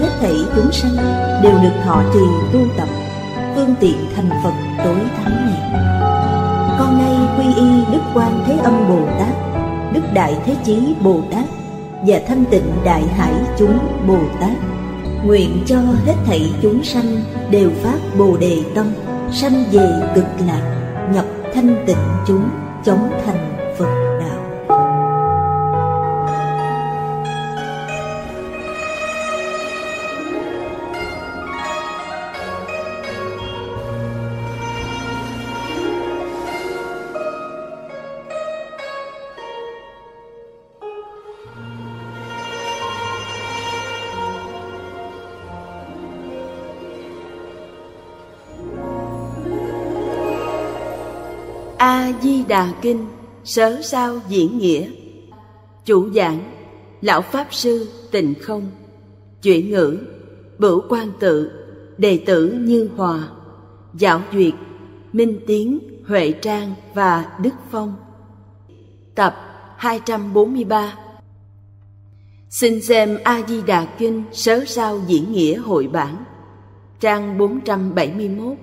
hết thảy chúng sanh đều được thọ trì tu tập phương tiện thành phật tối thắng này con nay quy y đức quan thế âm bồ tát đức đại thế chí bồ tát và thanh tịnh đại hải chúng bồ tát nguyện cho hết thảy chúng sanh đều phát bồ đề tâm sanh về cực lạc nhập thanh tịnh chúng chống thành phật Đà Kinh Sớ sao diễn nghĩa Chủ giảng Lão Pháp Sư Tịnh Không Chuyển ngữ Bửu quan Tự Đệ tử Như Hòa Giáo Duyệt Minh Tiến Huệ Trang và Đức Phong Tập 243 Xin xem A-di-đà Kinh Sớ sao diễn nghĩa hội bản Trang 471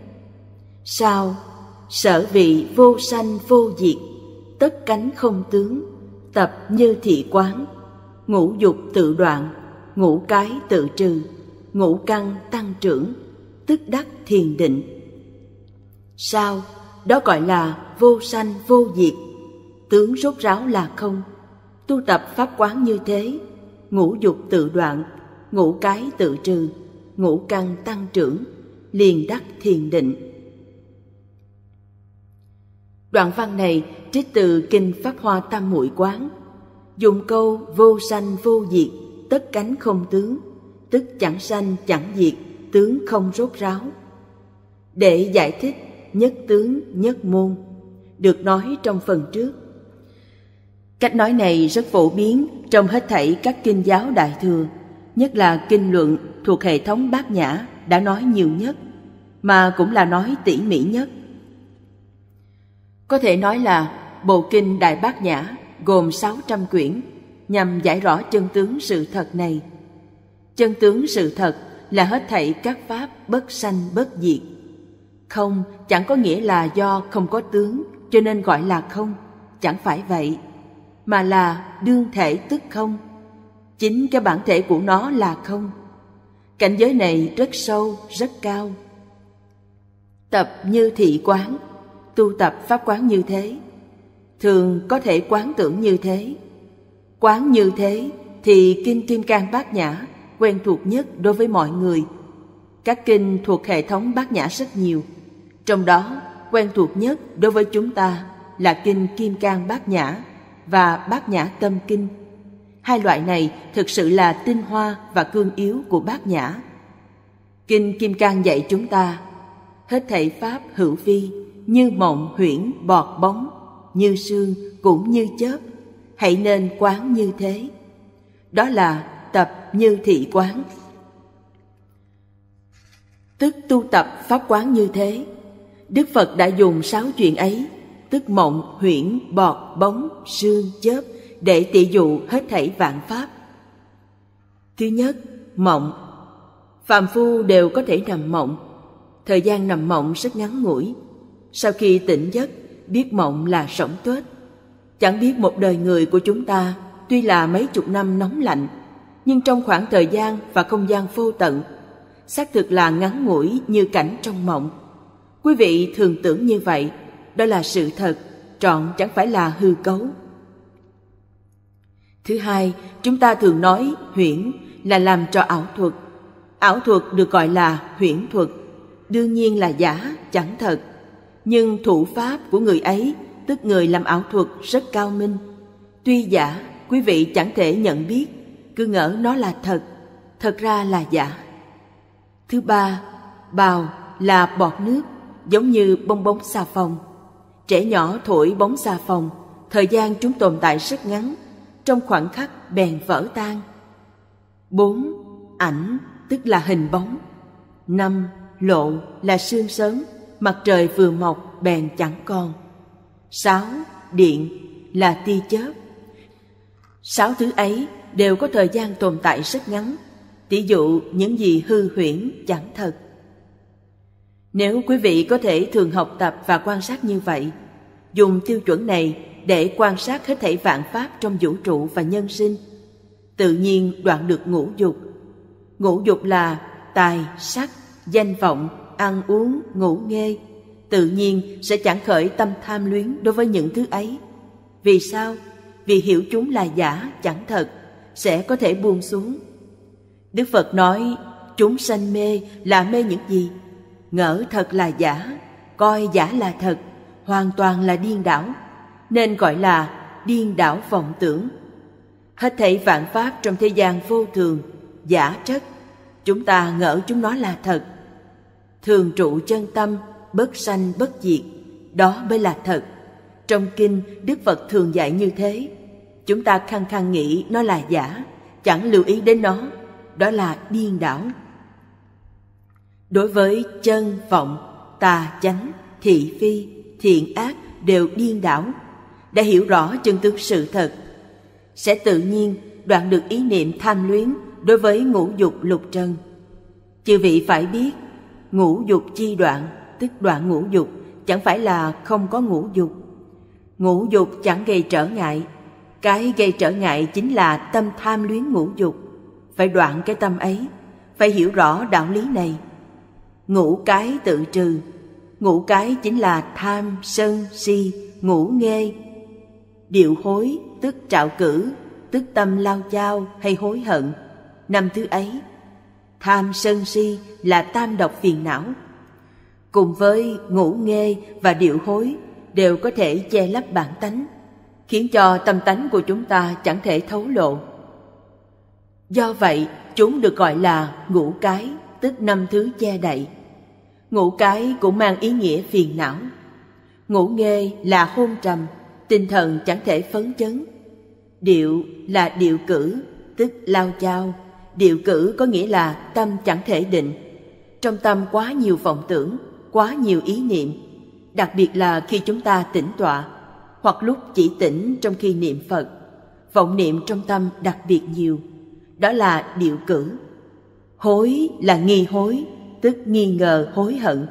Sao sở vị vô sanh vô diệt tất cánh không tướng tập như thị quán ngũ dục tự đoạn ngũ cái tự trừ ngũ căn tăng trưởng tức đắc thiền định sao đó gọi là vô sanh vô diệt tướng rốt ráo là không tu tập pháp quán như thế ngũ dục tự đoạn ngũ cái tự trừ ngũ căn tăng trưởng liền đắc thiền định Đoạn văn này trích từ Kinh Pháp Hoa Tam Muội Quán, dùng câu vô sanh vô diệt, tất cánh không tướng, tức chẳng sanh chẳng diệt, tướng không rốt ráo. Để giải thích nhất tướng nhất môn, được nói trong phần trước. Cách nói này rất phổ biến trong hết thảy các kinh giáo đại thừa, nhất là kinh luận thuộc hệ thống bát nhã đã nói nhiều nhất, mà cũng là nói tỉ mỉ nhất – có thể nói là Bộ Kinh Đại Bát Nhã gồm 600 quyển nhằm giải rõ chân tướng sự thật này. Chân tướng sự thật là hết thảy các pháp bất sanh bất diệt. Không chẳng có nghĩa là do không có tướng cho nên gọi là không, chẳng phải vậy, mà là đương thể tức không. Chính cái bản thể của nó là không. Cảnh giới này rất sâu, rất cao. Tập Như Thị Quán tu tập pháp quán như thế thường có thể quán tưởng như thế quán như thế thì kinh kim cang bát nhã quen thuộc nhất đối với mọi người các kinh thuộc hệ thống bát nhã rất nhiều trong đó quen thuộc nhất đối với chúng ta là kinh kim cang bát nhã và bát nhã tâm kinh hai loại này thực sự là tinh hoa và cương yếu của bát nhã kinh kim cang dạy chúng ta hết thảy pháp hữu vi như mộng huyễn bọt bóng như sương cũng như chớp hãy nên quán như thế đó là tập như thị quán tức tu tập pháp quán như thế đức phật đã dùng sáu chuyện ấy tức mộng huyễn bọt bóng sương chớp để tỷ dụ hết thảy vạn pháp thứ nhất mộng phàm phu đều có thể nằm mộng thời gian nằm mộng rất ngắn ngủi sau khi tỉnh giấc biết mộng là sống tuyết chẳng biết một đời người của chúng ta tuy là mấy chục năm nóng lạnh nhưng trong khoảng thời gian và không gian vô tận xác thực là ngắn ngủi như cảnh trong mộng quý vị thường tưởng như vậy đó là sự thật trọn chẳng phải là hư cấu thứ hai chúng ta thường nói huyễn là làm cho ảo thuật ảo thuật được gọi là huyễn thuật đương nhiên là giả chẳng thật nhưng thủ pháp của người ấy tức người làm ảo thuật rất cao minh tuy giả quý vị chẳng thể nhận biết cứ ngỡ nó là thật thật ra là giả thứ ba bào là bọt nước giống như bong bóng xà phòng trẻ nhỏ thổi bóng xà phòng thời gian chúng tồn tại rất ngắn trong khoảnh khắc bèn vỡ tan bốn ảnh tức là hình bóng năm lộ là xương sớm mặt trời vừa mọc bèn chẳng còn. Sáu, điện là tia chớp. Sáu thứ ấy đều có thời gian tồn tại rất ngắn, tỷ dụ những gì hư huyễn chẳng thật. Nếu quý vị có thể thường học tập và quan sát như vậy, dùng tiêu chuẩn này để quan sát hết thảy vạn pháp trong vũ trụ và nhân sinh, tự nhiên đoạn được ngũ dục. Ngũ dục là tài, sắc, danh vọng, ăn uống, ngủ nghê, tự nhiên sẽ chẳng khởi tâm tham luyến đối với những thứ ấy. Vì sao? Vì hiểu chúng là giả, chẳng thật, sẽ có thể buông xuống. Đức Phật nói, chúng sanh mê là mê những gì? Ngỡ thật là giả, coi giả là thật, hoàn toàn là điên đảo, nên gọi là điên đảo vọng tưởng. Hết thảy vạn pháp trong thế gian vô thường, giả chất chúng ta ngỡ chúng nó là thật, thường trụ chân tâm bất sanh bất diệt đó mới là thật trong kinh đức phật thường dạy như thế chúng ta khăng khăng nghĩ nó là giả chẳng lưu ý đến nó đó là điên đảo đối với chân vọng tà chánh thị phi thiện ác đều điên đảo đã hiểu rõ chân tướng sự thật sẽ tự nhiên đoạn được ý niệm tham luyến đối với ngũ dục lục trần chư vị phải biết ngũ dục chi đoạn tức đoạn ngũ dục chẳng phải là không có ngũ dục ngũ dục chẳng gây trở ngại cái gây trở ngại chính là tâm tham luyến ngũ dục phải đoạn cái tâm ấy phải hiểu rõ đạo lý này ngũ cái tự trừ ngũ cái chính là tham sân si ngũ nghê điệu hối tức trạo cử tức tâm lao chao hay hối hận năm thứ ấy tham sân si là tam độc phiền não cùng với ngủ nghê và điệu hối đều có thể che lấp bản tánh khiến cho tâm tánh của chúng ta chẳng thể thấu lộ do vậy chúng được gọi là ngũ cái tức năm thứ che đậy ngũ cái cũng mang ý nghĩa phiền não ngủ nghê là hôn trầm tinh thần chẳng thể phấn chấn điệu là điệu cử tức lao chao Điệu cử có nghĩa là tâm chẳng thể định. Trong tâm quá nhiều vọng tưởng, quá nhiều ý niệm, đặc biệt là khi chúng ta tĩnh tọa hoặc lúc chỉ tĩnh trong khi niệm Phật. Vọng niệm trong tâm đặc biệt nhiều, đó là điệu cử. Hối là nghi hối, tức nghi ngờ hối hận.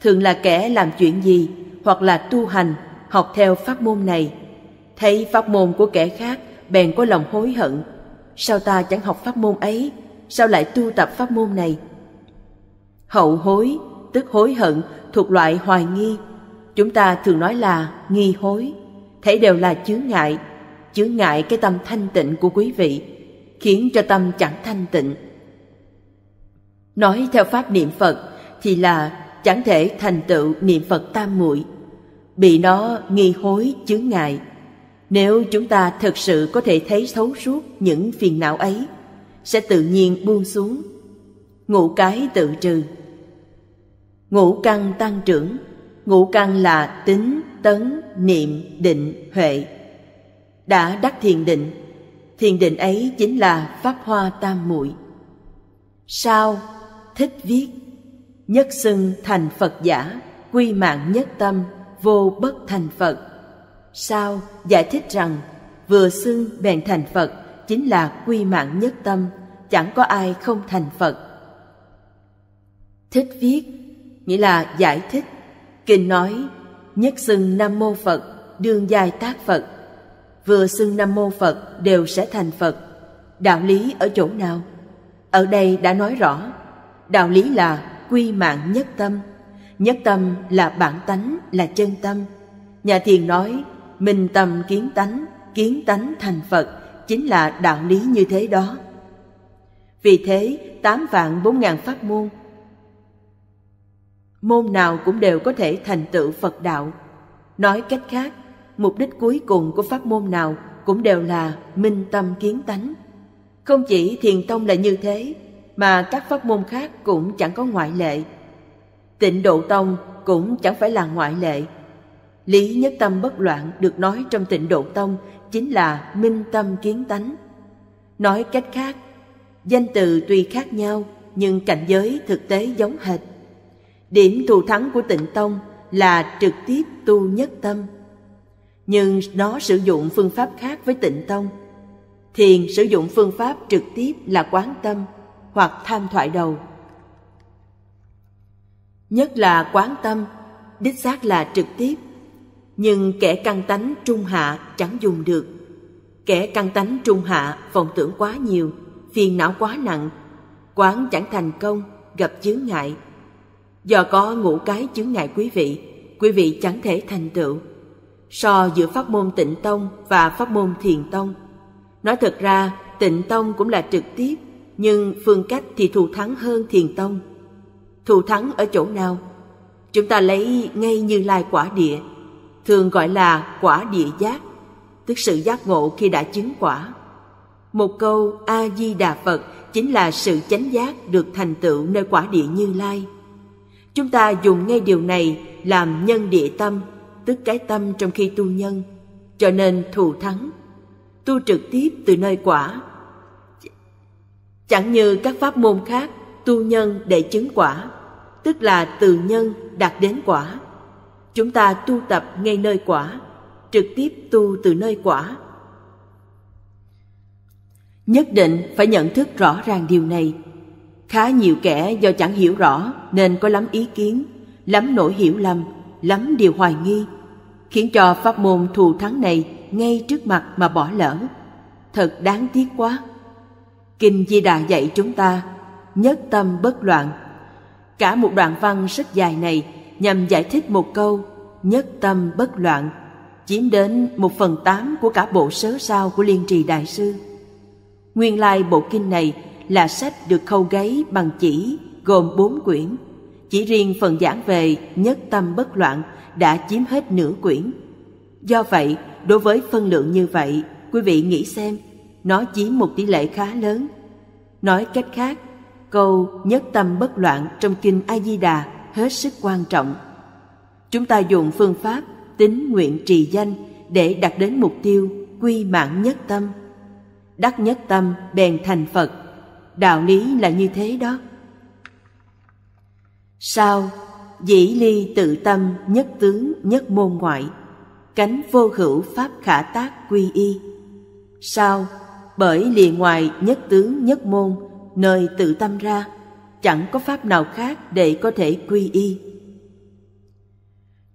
Thường là kẻ làm chuyện gì hoặc là tu hành, học theo pháp môn này, thấy pháp môn của kẻ khác bèn có lòng hối hận sao ta chẳng học pháp môn ấy sao lại tu tập pháp môn này hậu hối tức hối hận thuộc loại hoài nghi chúng ta thường nói là nghi hối thể đều là chướng ngại chướng ngại cái tâm thanh tịnh của quý vị khiến cho tâm chẳng thanh tịnh nói theo pháp niệm phật thì là chẳng thể thành tựu niệm phật tam muội bị nó nghi hối chướng ngại nếu chúng ta thật sự có thể thấy thấu suốt những phiền não ấy sẽ tự nhiên buông xuống ngũ cái tự trừ ngũ căn tăng trưởng ngũ căn là tính tấn niệm định huệ đã đắc thiền định thiền định ấy chính là pháp hoa tam muội sao thích viết nhất xưng thành phật giả quy mạng nhất tâm vô bất thành phật Sao giải thích rằng vừa xưng bèn thành Phật chính là quy mạng nhất tâm, chẳng có ai không thành Phật. Thích viết nghĩa là giải thích. Kinh nói nhất xưng Nam Mô Phật, đương giai tác Phật. Vừa xưng Nam Mô Phật đều sẽ thành Phật. Đạo lý ở chỗ nào? Ở đây đã nói rõ, đạo lý là quy mạng nhất tâm. Nhất tâm là bản tánh, là chân tâm. Nhà thiền nói minh tâm kiến tánh kiến tánh thành phật chính là đạo lý như thế đó vì thế tám vạn bốn ngàn pháp môn môn nào cũng đều có thể thành tựu phật đạo nói cách khác mục đích cuối cùng của pháp môn nào cũng đều là minh tâm kiến tánh không chỉ thiền tông là như thế mà các pháp môn khác cũng chẳng có ngoại lệ tịnh độ tông cũng chẳng phải là ngoại lệ Lý nhất tâm bất loạn được nói trong tịnh độ tông chính là minh tâm kiến tánh. Nói cách khác, danh từ tuy khác nhau nhưng cảnh giới thực tế giống hệt. Điểm thù thắng của tịnh tông là trực tiếp tu nhất tâm. Nhưng nó sử dụng phương pháp khác với tịnh tông. Thiền sử dụng phương pháp trực tiếp là quán tâm hoặc tham thoại đầu. Nhất là quán tâm, đích xác là trực tiếp nhưng kẻ căng tánh trung hạ chẳng dùng được kẻ căng tánh trung hạ vọng tưởng quá nhiều phiền não quá nặng quán chẳng thành công gặp chướng ngại do có ngũ cái chướng ngại quý vị quý vị chẳng thể thành tựu so giữa pháp môn tịnh tông và pháp môn thiền tông nói thật ra tịnh tông cũng là trực tiếp nhưng phương cách thì thù thắng hơn thiền tông thù thắng ở chỗ nào chúng ta lấy ngay như lai quả địa thường gọi là quả địa giác tức sự giác ngộ khi đã chứng quả một câu a di đà phật chính là sự chánh giác được thành tựu nơi quả địa như lai chúng ta dùng ngay điều này làm nhân địa tâm tức cái tâm trong khi tu nhân cho nên thù thắng tu trực tiếp từ nơi quả chẳng như các pháp môn khác tu nhân để chứng quả tức là từ nhân đạt đến quả chúng ta tu tập ngay nơi quả trực tiếp tu từ nơi quả nhất định phải nhận thức rõ ràng điều này khá nhiều kẻ do chẳng hiểu rõ nên có lắm ý kiến lắm nỗi hiểu lầm lắm điều hoài nghi khiến cho pháp môn thù thắng này ngay trước mặt mà bỏ lỡ thật đáng tiếc quá kinh di đà dạy chúng ta nhất tâm bất loạn cả một đoạn văn rất dài này nhằm giải thích một câu nhất tâm bất loạn chiếm đến một phần tám của cả bộ sớ sao của liên trì đại sư nguyên lai bộ kinh này là sách được khâu gáy bằng chỉ gồm bốn quyển chỉ riêng phần giảng về nhất tâm bất loạn đã chiếm hết nửa quyển do vậy đối với phân lượng như vậy quý vị nghĩ xem nó chiếm một tỷ lệ khá lớn nói cách khác câu nhất tâm bất loạn trong kinh a di đà hết sức quan trọng chúng ta dùng phương pháp tính nguyện trì danh để đạt đến mục tiêu quy mãn nhất tâm đắc nhất tâm bèn thành phật đạo lý là như thế đó sao dĩ ly tự tâm nhất tướng nhất môn ngoại cánh vô hữu pháp khả tác quy y sao bởi lìa ngoài nhất tướng nhất môn nơi tự tâm ra chẳng có pháp nào khác để có thể quy y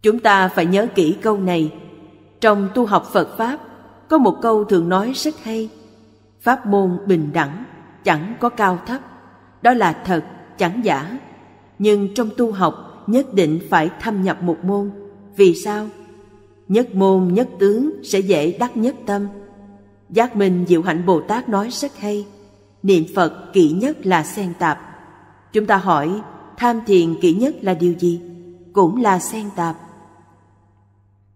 chúng ta phải nhớ kỹ câu này trong tu học phật pháp có một câu thường nói rất hay pháp môn bình đẳng chẳng có cao thấp đó là thật chẳng giả nhưng trong tu học nhất định phải thâm nhập một môn vì sao nhất môn nhất tướng sẽ dễ đắc nhất tâm giác minh diệu hạnh bồ tát nói rất hay niệm phật kỹ nhất là xen tạp chúng ta hỏi tham thiền kỹ nhất là điều gì cũng là xen tạp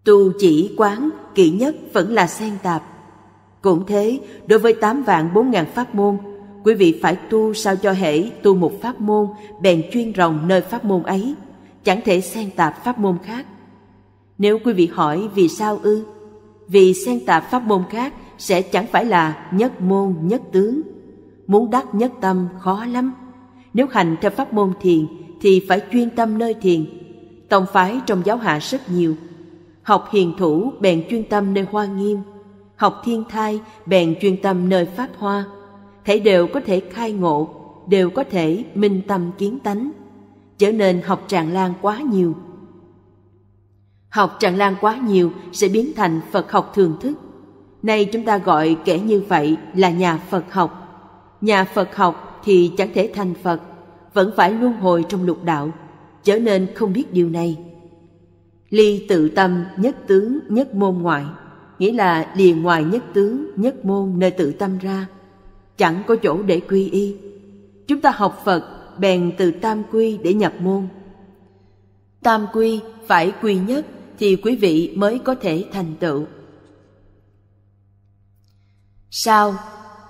tu chỉ quán kỹ nhất vẫn là xen tạp cũng thế đối với tám vạn bốn ngàn pháp môn quý vị phải tu sao cho hễ tu một pháp môn bèn chuyên rồng nơi pháp môn ấy chẳng thể xen tạp pháp môn khác nếu quý vị hỏi vì sao ư vì xen tạp pháp môn khác sẽ chẳng phải là nhất môn nhất tướng muốn đắc nhất tâm khó lắm nếu hành theo pháp môn thiền thì phải chuyên tâm nơi thiền. Tông phái trong giáo hạ rất nhiều. Học hiền thủ bèn chuyên tâm nơi hoa nghiêm. Học thiên thai bèn chuyên tâm nơi pháp hoa. Thể đều có thể khai ngộ, đều có thể minh tâm kiến tánh. Trở nên học tràn lan quá nhiều. Học tràn lan quá nhiều sẽ biến thành Phật học thường thức. Nay chúng ta gọi kẻ như vậy là nhà Phật học. Nhà Phật học thì chẳng thể thành phật vẫn phải luân hồi trong lục đạo trở nên không biết điều này ly tự tâm nhất tướng nhất môn ngoại nghĩa là lìa ngoài nhất tướng nhất môn nơi tự tâm ra chẳng có chỗ để quy y chúng ta học phật bèn từ tam quy để nhập môn tam quy phải quy nhất thì quý vị mới có thể thành tựu sao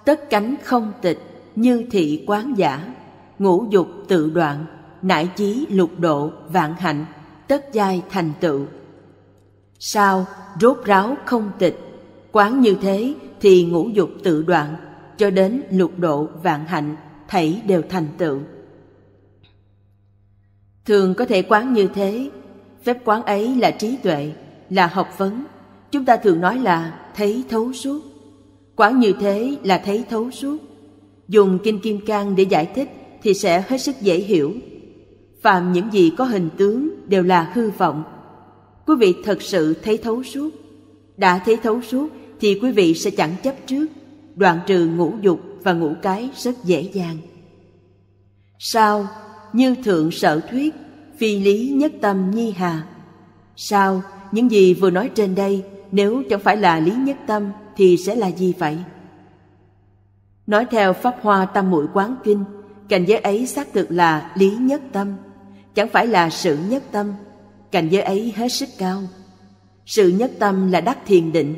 tất cánh không tịch như thị quán giả ngũ dục tự đoạn nải chí lục độ vạn hạnh tất giai thành tựu sao rốt ráo không tịch quán như thế thì ngũ dục tự đoạn cho đến lục độ vạn hạnh thảy đều thành tựu thường có thể quán như thế phép quán ấy là trí tuệ là học vấn chúng ta thường nói là thấy thấu suốt quán như thế là thấy thấu suốt dùng kinh kim cang để giải thích thì sẽ hết sức dễ hiểu phạm những gì có hình tướng đều là hư vọng quý vị thật sự thấy thấu suốt đã thấy thấu suốt thì quý vị sẽ chẳng chấp trước đoạn trừ ngũ dục và ngũ cái rất dễ dàng sao như thượng sở thuyết phi lý nhất tâm nhi hà sao những gì vừa nói trên đây nếu chẳng phải là lý nhất tâm thì sẽ là gì vậy Nói theo Pháp Hoa Tam Muội Quán Kinh, cảnh giới ấy xác thực là lý nhất tâm, chẳng phải là sự nhất tâm. Cảnh giới ấy hết sức cao. Sự nhất tâm là đắc thiền định,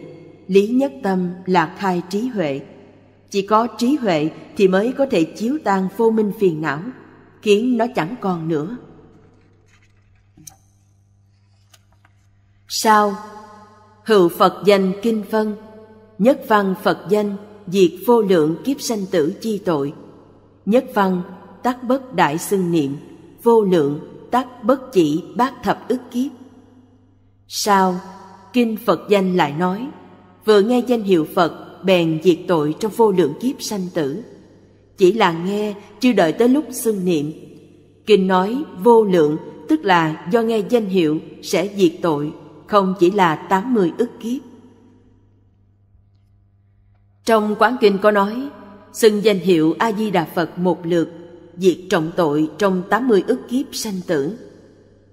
lý nhất tâm là khai trí huệ. Chỉ có trí huệ thì mới có thể chiếu tan vô minh phiền não, khiến nó chẳng còn nữa. Sao? Hữu Phật danh kinh phân, nhất văn Phật danh diệt vô lượng kiếp sanh tử chi tội nhất văn tác bất đại xưng niệm vô lượng tác bất chỉ bát thập ức kiếp sao kinh phật danh lại nói vừa nghe danh hiệu phật bèn diệt tội trong vô lượng kiếp sanh tử chỉ là nghe chưa đợi tới lúc xưng niệm kinh nói vô lượng tức là do nghe danh hiệu sẽ diệt tội không chỉ là tám mươi ức kiếp trong quán kinh có nói, xưng danh hiệu A-di-đà Phật một lượt, diệt trọng tội trong 80 ức kiếp sanh tử.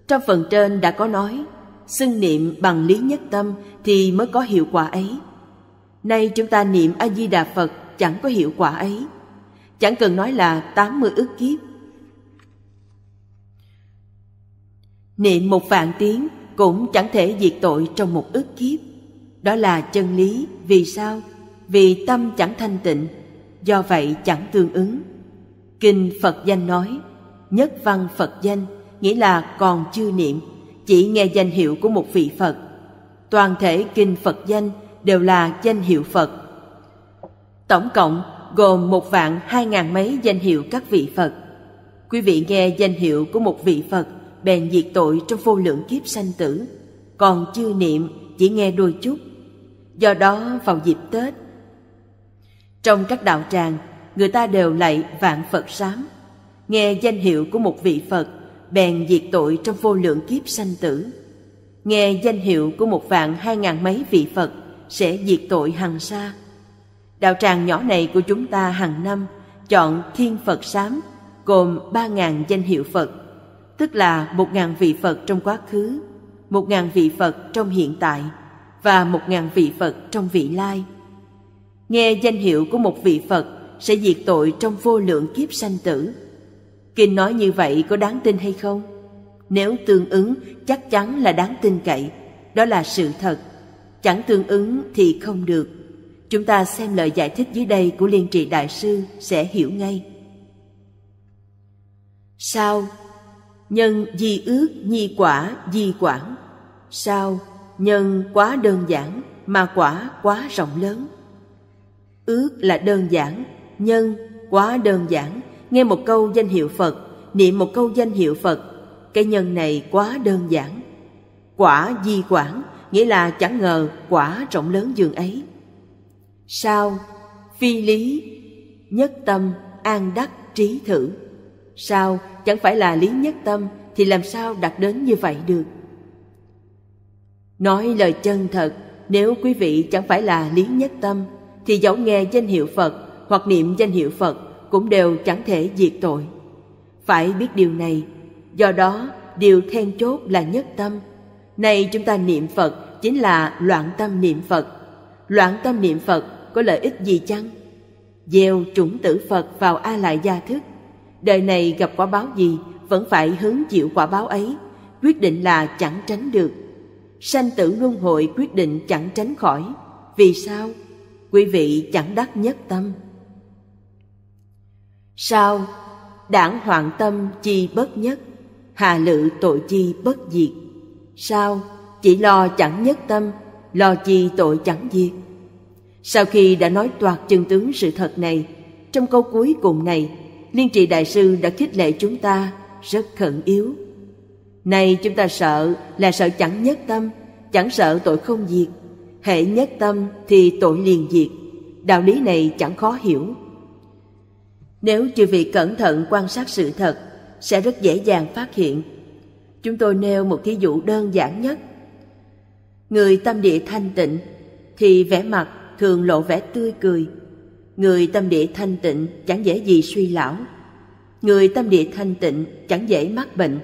Trong phần trên đã có nói, xưng niệm bằng lý nhất tâm thì mới có hiệu quả ấy. Nay chúng ta niệm A-di-đà Phật chẳng có hiệu quả ấy. Chẳng cần nói là 80 ức kiếp. Niệm một vạn tiếng cũng chẳng thể diệt tội trong một ức kiếp. Đó là chân lý vì sao vì tâm chẳng thanh tịnh do vậy chẳng tương ứng kinh phật danh nói nhất văn phật danh nghĩa là còn chưa niệm chỉ nghe danh hiệu của một vị phật toàn thể kinh phật danh đều là danh hiệu phật tổng cộng gồm một vạn hai ngàn mấy danh hiệu các vị phật quý vị nghe danh hiệu của một vị phật bèn diệt tội trong vô lượng kiếp sanh tử còn chưa niệm chỉ nghe đôi chút do đó vào dịp tết trong các đạo tràng, người ta đều lạy vạn Phật sám. Nghe danh hiệu của một vị Phật, bèn diệt tội trong vô lượng kiếp sanh tử. Nghe danh hiệu của một vạn hai ngàn mấy vị Phật sẽ diệt tội hằng xa. Đạo tràng nhỏ này của chúng ta hàng năm chọn Thiên Phật Sám gồm ba ngàn danh hiệu Phật, tức là một ngàn vị Phật trong quá khứ, một ngàn vị Phật trong hiện tại và một ngàn vị Phật trong vị lai nghe danh hiệu của một vị Phật sẽ diệt tội trong vô lượng kiếp sanh tử. Kinh nói như vậy có đáng tin hay không? Nếu tương ứng chắc chắn là đáng tin cậy, đó là sự thật. Chẳng tương ứng thì không được. Chúng ta xem lời giải thích dưới đây của Liên Trì Đại Sư sẽ hiểu ngay. Sao? Nhân di ước, nhi quả, di quản. Sao? Nhân quá đơn giản mà quả quá rộng lớn Ước là đơn giản, nhân quá đơn giản, nghe một câu danh hiệu Phật, niệm một câu danh hiệu Phật, cái nhân này quá đơn giản. Quả di quảng, nghĩa là chẳng ngờ quả rộng lớn dường ấy. Sao? Phi lý, nhất tâm, an đắc trí thử. Sao chẳng phải là lý nhất tâm thì làm sao đạt đến như vậy được? Nói lời chân thật, nếu quý vị chẳng phải là lý nhất tâm thì dẫu nghe danh hiệu Phật hoặc niệm danh hiệu Phật cũng đều chẳng thể diệt tội. Phải biết điều này, do đó điều then chốt là nhất tâm. Nay chúng ta niệm Phật chính là loạn tâm niệm Phật. Loạn tâm niệm Phật có lợi ích gì chăng? Gieo chủng tử Phật vào A Lại Gia Thức. Đời này gặp quả báo gì vẫn phải hứng chịu quả báo ấy, quyết định là chẳng tránh được. Sanh tử luân hội quyết định chẳng tránh khỏi. Vì sao? quý vị chẳng đắc nhất tâm sao đảng hoạn tâm chi bất nhất hà lự tội chi bất diệt sao chỉ lo chẳng nhất tâm lo chi tội chẳng diệt sau khi đã nói toạc chân tướng sự thật này trong câu cuối cùng này liên trì đại sư đã khích lệ chúng ta rất khẩn yếu nay chúng ta sợ là sợ chẳng nhất tâm chẳng sợ tội không diệt hệ nhất tâm thì tội liền diệt đạo lý này chẳng khó hiểu nếu chư vị cẩn thận quan sát sự thật sẽ rất dễ dàng phát hiện chúng tôi nêu một thí dụ đơn giản nhất người tâm địa thanh tịnh thì vẻ mặt thường lộ vẻ tươi cười người tâm địa thanh tịnh chẳng dễ gì suy lão người tâm địa thanh tịnh chẳng dễ mắc bệnh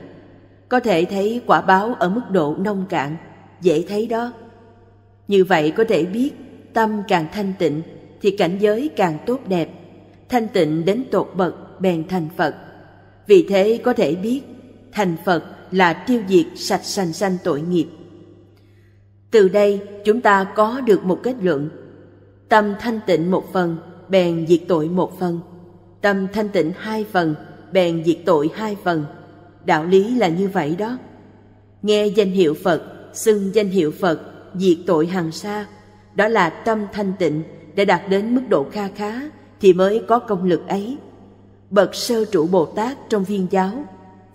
có thể thấy quả báo ở mức độ nông cạn dễ thấy đó như vậy có thể biết tâm càng thanh tịnh thì cảnh giới càng tốt đẹp thanh tịnh đến tột bậc bèn thành phật vì thế có thể biết thành phật là tiêu diệt sạch sành sanh tội nghiệp từ đây chúng ta có được một kết luận tâm thanh tịnh một phần bèn diệt tội một phần tâm thanh tịnh hai phần bèn diệt tội hai phần đạo lý là như vậy đó nghe danh hiệu phật xưng danh hiệu phật diệt tội hàng xa, đó là tâm thanh tịnh để đạt đến mức độ kha khá thì mới có công lực ấy bậc sơ trụ bồ tát trong viên giáo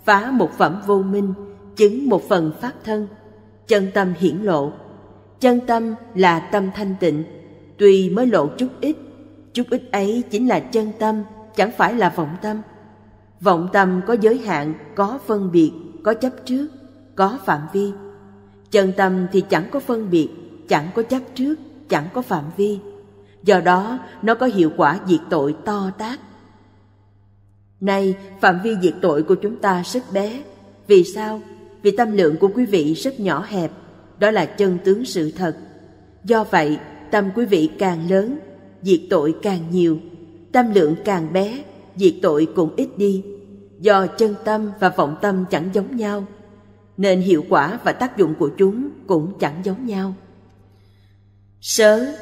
phá một phẩm vô minh chứng một phần pháp thân chân tâm hiển lộ chân tâm là tâm thanh tịnh tuy mới lộ chút ít chút ít ấy chính là chân tâm chẳng phải là vọng tâm vọng tâm có giới hạn có phân biệt có chấp trước có phạm vi chân tâm thì chẳng có phân biệt chẳng có chấp trước chẳng có phạm vi do đó nó có hiệu quả diệt tội to tát nay phạm vi diệt tội của chúng ta rất bé vì sao vì tâm lượng của quý vị rất nhỏ hẹp đó là chân tướng sự thật do vậy tâm quý vị càng lớn diệt tội càng nhiều tâm lượng càng bé diệt tội cũng ít đi do chân tâm và vọng tâm chẳng giống nhau nên hiệu quả và tác dụng của chúng cũng chẳng giống nhau sớ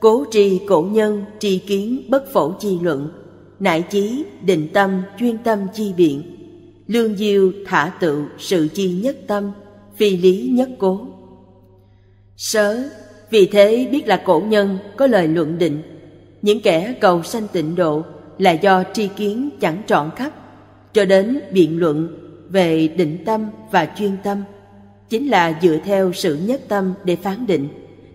cố tri cổ nhân tri kiến bất phổ chi luận nại chí định tâm chuyên tâm chi biện lương diêu thả tự sự chi nhất tâm phi lý nhất cố sớ vì thế biết là cổ nhân có lời luận định những kẻ cầu sanh tịnh độ là do tri kiến chẳng trọn khắp cho đến biện luận về định tâm và chuyên tâm chính là dựa theo sự nhất tâm để phán định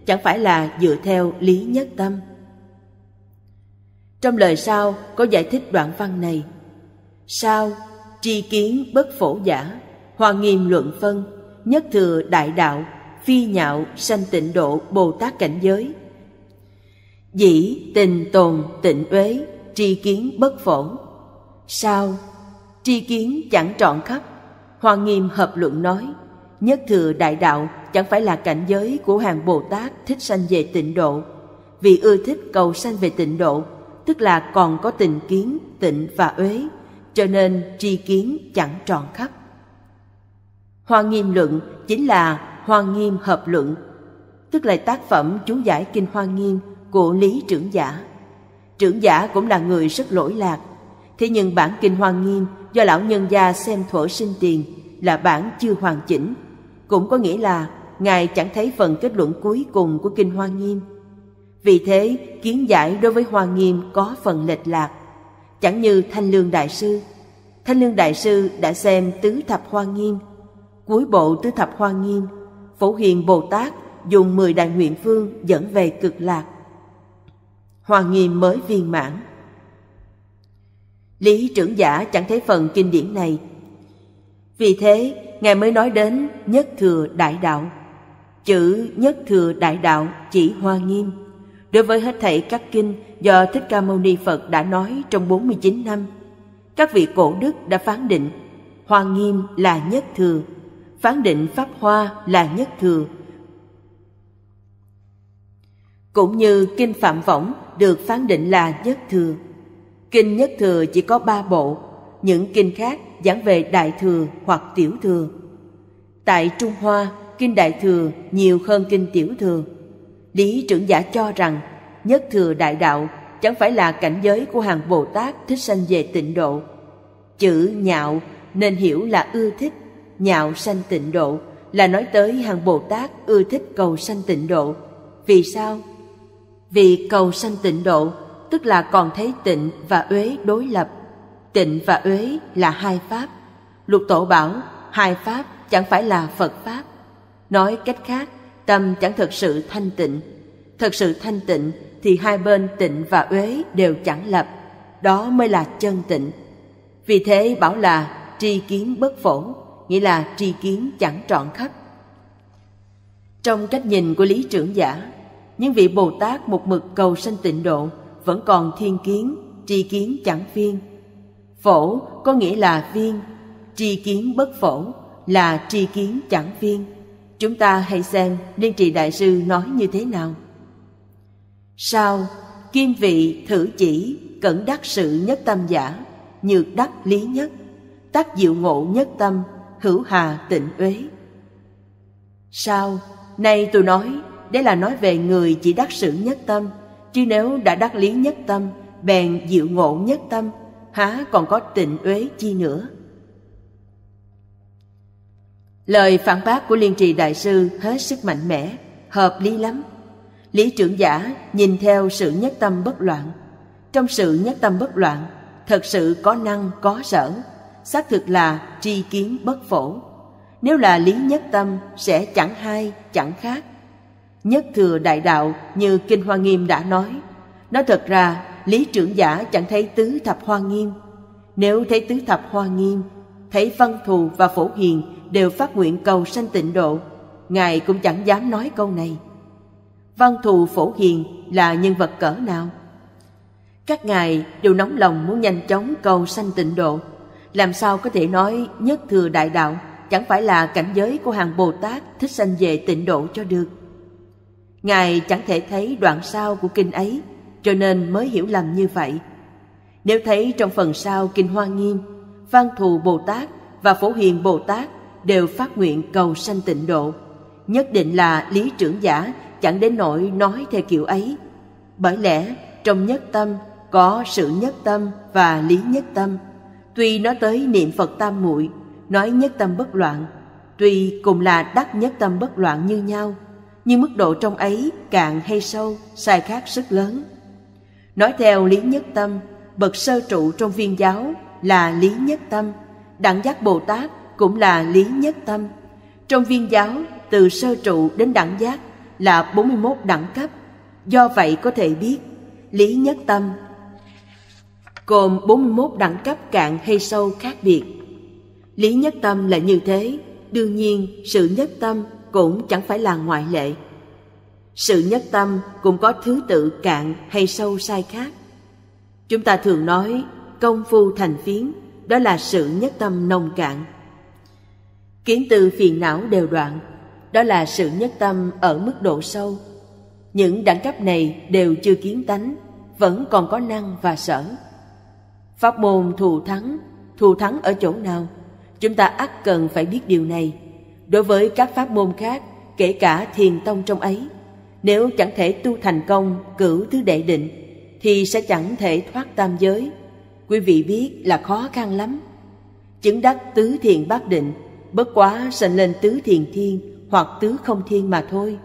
chẳng phải là dựa theo lý nhất tâm trong lời sau có giải thích đoạn văn này sao tri kiến bất phổ giả hòa nghiêm luận phân nhất thừa đại đạo phi nhạo sanh tịnh độ bồ tát cảnh giới dĩ tình tồn tịnh uế tri kiến bất phổ sao tri kiến chẳng trọn khắp hoa nghiêm hợp luận nói nhất thừa đại đạo chẳng phải là cảnh giới của hàng bồ tát thích sanh về tịnh độ vì ưa thích cầu sanh về tịnh độ tức là còn có tình kiến tịnh và uế cho nên tri kiến chẳng trọn khắp hoa nghiêm luận chính là hoa nghiêm hợp luận tức là tác phẩm chú giải kinh hoa nghiêm của lý trưởng giả trưởng giả cũng là người rất lỗi lạc Thế nhưng bản kinh Hoa Nghiêm do lão nhân gia xem thổ sinh tiền là bản chưa hoàn chỉnh, cũng có nghĩa là ngài chẳng thấy phần kết luận cuối cùng của kinh Hoa Nghiêm. Vì thế, kiến giải đối với Hoa Nghiêm có phần lệch lạc, chẳng như Thanh Lương đại sư. Thanh Lương đại sư đã xem tứ thập Hoa Nghiêm, cuối bộ tứ thập Hoa Nghiêm, Phổ Hiền Bồ Tát dùng mười đại nguyện phương dẫn về cực lạc. Hoa Nghiêm mới viên mãn. Lý trưởng giả chẳng thấy phần kinh điển này. Vì thế, Ngài mới nói đến nhất thừa đại đạo. Chữ nhất thừa đại đạo chỉ hoa nghiêm. Đối với hết thảy các kinh do Thích Ca Mâu Ni Phật đã nói trong 49 năm, các vị cổ đức đã phán định hoa nghiêm là nhất thừa, phán định pháp hoa là nhất thừa. Cũng như kinh Phạm Võng được phán định là nhất thừa Kinh Nhất Thừa chỉ có ba bộ, những kinh khác giảng về Đại Thừa hoặc Tiểu Thừa. Tại Trung Hoa, Kinh Đại Thừa nhiều hơn Kinh Tiểu Thừa. Lý trưởng giả cho rằng Nhất Thừa Đại Đạo chẳng phải là cảnh giới của hàng Bồ Tát thích sanh về tịnh độ. Chữ nhạo nên hiểu là ưa thích, nhạo sanh tịnh độ là nói tới hàng Bồ Tát ưa thích cầu sanh tịnh độ. Vì sao? Vì cầu sanh tịnh độ tức là còn thấy tịnh và uế đối lập tịnh và uế là hai pháp lục tổ bảo hai pháp chẳng phải là phật pháp nói cách khác tâm chẳng thực sự thanh tịnh thật sự thanh tịnh thì hai bên tịnh và uế đều chẳng lập đó mới là chân tịnh vì thế bảo là tri kiến bất phổ nghĩa là tri kiến chẳng trọn khắp trong cách nhìn của lý trưởng giả những vị bồ tát một mực cầu sanh tịnh độ vẫn còn thiên kiến tri kiến chẳng viên phổ có nghĩa là viên tri kiến bất phổ là tri kiến chẳng viên chúng ta hãy xem liên trì đại sư nói như thế nào sao kim vị thử chỉ cẩn đắc sự nhất tâm giả nhược đắc lý nhất tác diệu ngộ nhất tâm hữu hà tịnh uế sao nay tôi nói đây là nói về người chỉ đắc sự nhất tâm chứ nếu đã đắc lý nhất tâm bèn diệu ngộ nhất tâm há còn có tịnh uế chi nữa lời phản bác của liên trì đại sư hết sức mạnh mẽ hợp lý lắm lý trưởng giả nhìn theo sự nhất tâm bất loạn trong sự nhất tâm bất loạn thật sự có năng có sở xác thực là tri kiến bất phổ nếu là lý nhất tâm sẽ chẳng hai chẳng khác Nhất thừa đại đạo như Kinh Hoa Nghiêm đã nói, nó thật ra Lý trưởng giả chẳng thấy tứ thập hoa nghiêm. Nếu thấy tứ thập hoa nghiêm, thấy văn thù và phổ hiền đều phát nguyện cầu sanh tịnh độ, Ngài cũng chẳng dám nói câu này. Văn thù phổ hiền là nhân vật cỡ nào? Các ngài đều nóng lòng muốn nhanh chóng cầu sanh tịnh độ, làm sao có thể nói nhất thừa đại đạo chẳng phải là cảnh giới của hàng Bồ Tát thích sanh về tịnh độ cho được. Ngài chẳng thể thấy đoạn sau của kinh ấy, cho nên mới hiểu lầm như vậy. Nếu thấy trong phần sau kinh Hoa Nghiêm, Văn Thù Bồ Tát và Phổ Hiền Bồ Tát đều phát nguyện cầu sanh tịnh độ, nhất định là lý trưởng giả chẳng đến nỗi nói theo kiểu ấy. Bởi lẽ trong nhất tâm có sự nhất tâm và lý nhất tâm. Tuy nó tới niệm Phật tam muội, nói nhất tâm bất loạn, tuy cùng là đắc nhất tâm bất loạn như nhau, nhưng mức độ trong ấy cạn hay sâu sai khác rất lớn nói theo lý nhất tâm bậc sơ trụ trong viên giáo là lý nhất tâm đẳng giác bồ tát cũng là lý nhất tâm trong viên giáo từ sơ trụ đến đẳng giác là 41 đẳng cấp do vậy có thể biết lý nhất tâm gồm 41 đẳng cấp cạn hay sâu khác biệt lý nhất tâm là như thế đương nhiên sự nhất tâm cũng chẳng phải là ngoại lệ sự nhất tâm cũng có thứ tự cạn hay sâu sai khác chúng ta thường nói công phu thành phiến đó là sự nhất tâm nông cạn kiến từ phiền não đều đoạn đó là sự nhất tâm ở mức độ sâu những đẳng cấp này đều chưa kiến tánh vẫn còn có năng và sở pháp môn thù thắng thù thắng ở chỗ nào chúng ta ắt cần phải biết điều này Đối với các pháp môn khác, kể cả thiền tông trong ấy, nếu chẳng thể tu thành công cửu thứ đệ định, thì sẽ chẳng thể thoát tam giới. Quý vị biết là khó khăn lắm. Chứng đắc tứ thiền bát định, bất quá sanh lên tứ thiền thiên hoặc tứ không thiên mà thôi,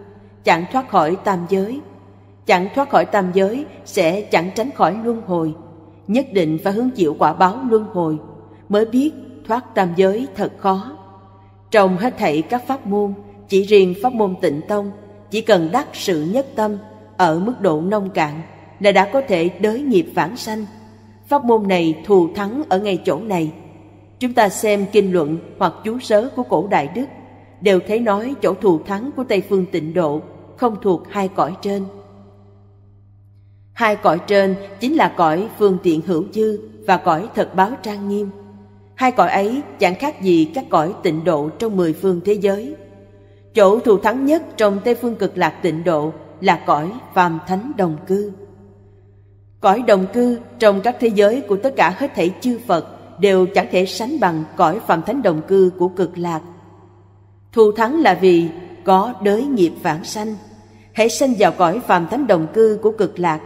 chẳng thoát khỏi tam giới. Chẳng thoát khỏi tam giới sẽ chẳng tránh khỏi luân hồi, nhất định phải hứng chịu quả báo luân hồi mới biết thoát tam giới thật khó. Trong hết thảy các pháp môn, chỉ riêng pháp môn tịnh tông, chỉ cần đắc sự nhất tâm ở mức độ nông cạn là đã có thể đới nghiệp vãng sanh. Pháp môn này thù thắng ở ngay chỗ này. Chúng ta xem kinh luận hoặc chú sớ của cổ đại đức đều thấy nói chỗ thù thắng của Tây phương tịnh độ không thuộc hai cõi trên. Hai cõi trên chính là cõi phương tiện hữu dư và cõi thật báo trang nghiêm. Hai cõi ấy chẳng khác gì các cõi tịnh độ trong mười phương thế giới. Chỗ thù thắng nhất trong Tây Phương Cực Lạc tịnh độ là cõi phàm thánh đồng cư. Cõi đồng cư trong các thế giới của tất cả hết thảy chư Phật đều chẳng thể sánh bằng cõi phàm thánh đồng cư của cực lạc. Thù thắng là vì có đới nghiệp vãng sanh. Hãy sanh vào cõi phàm thánh đồng cư của cực lạc.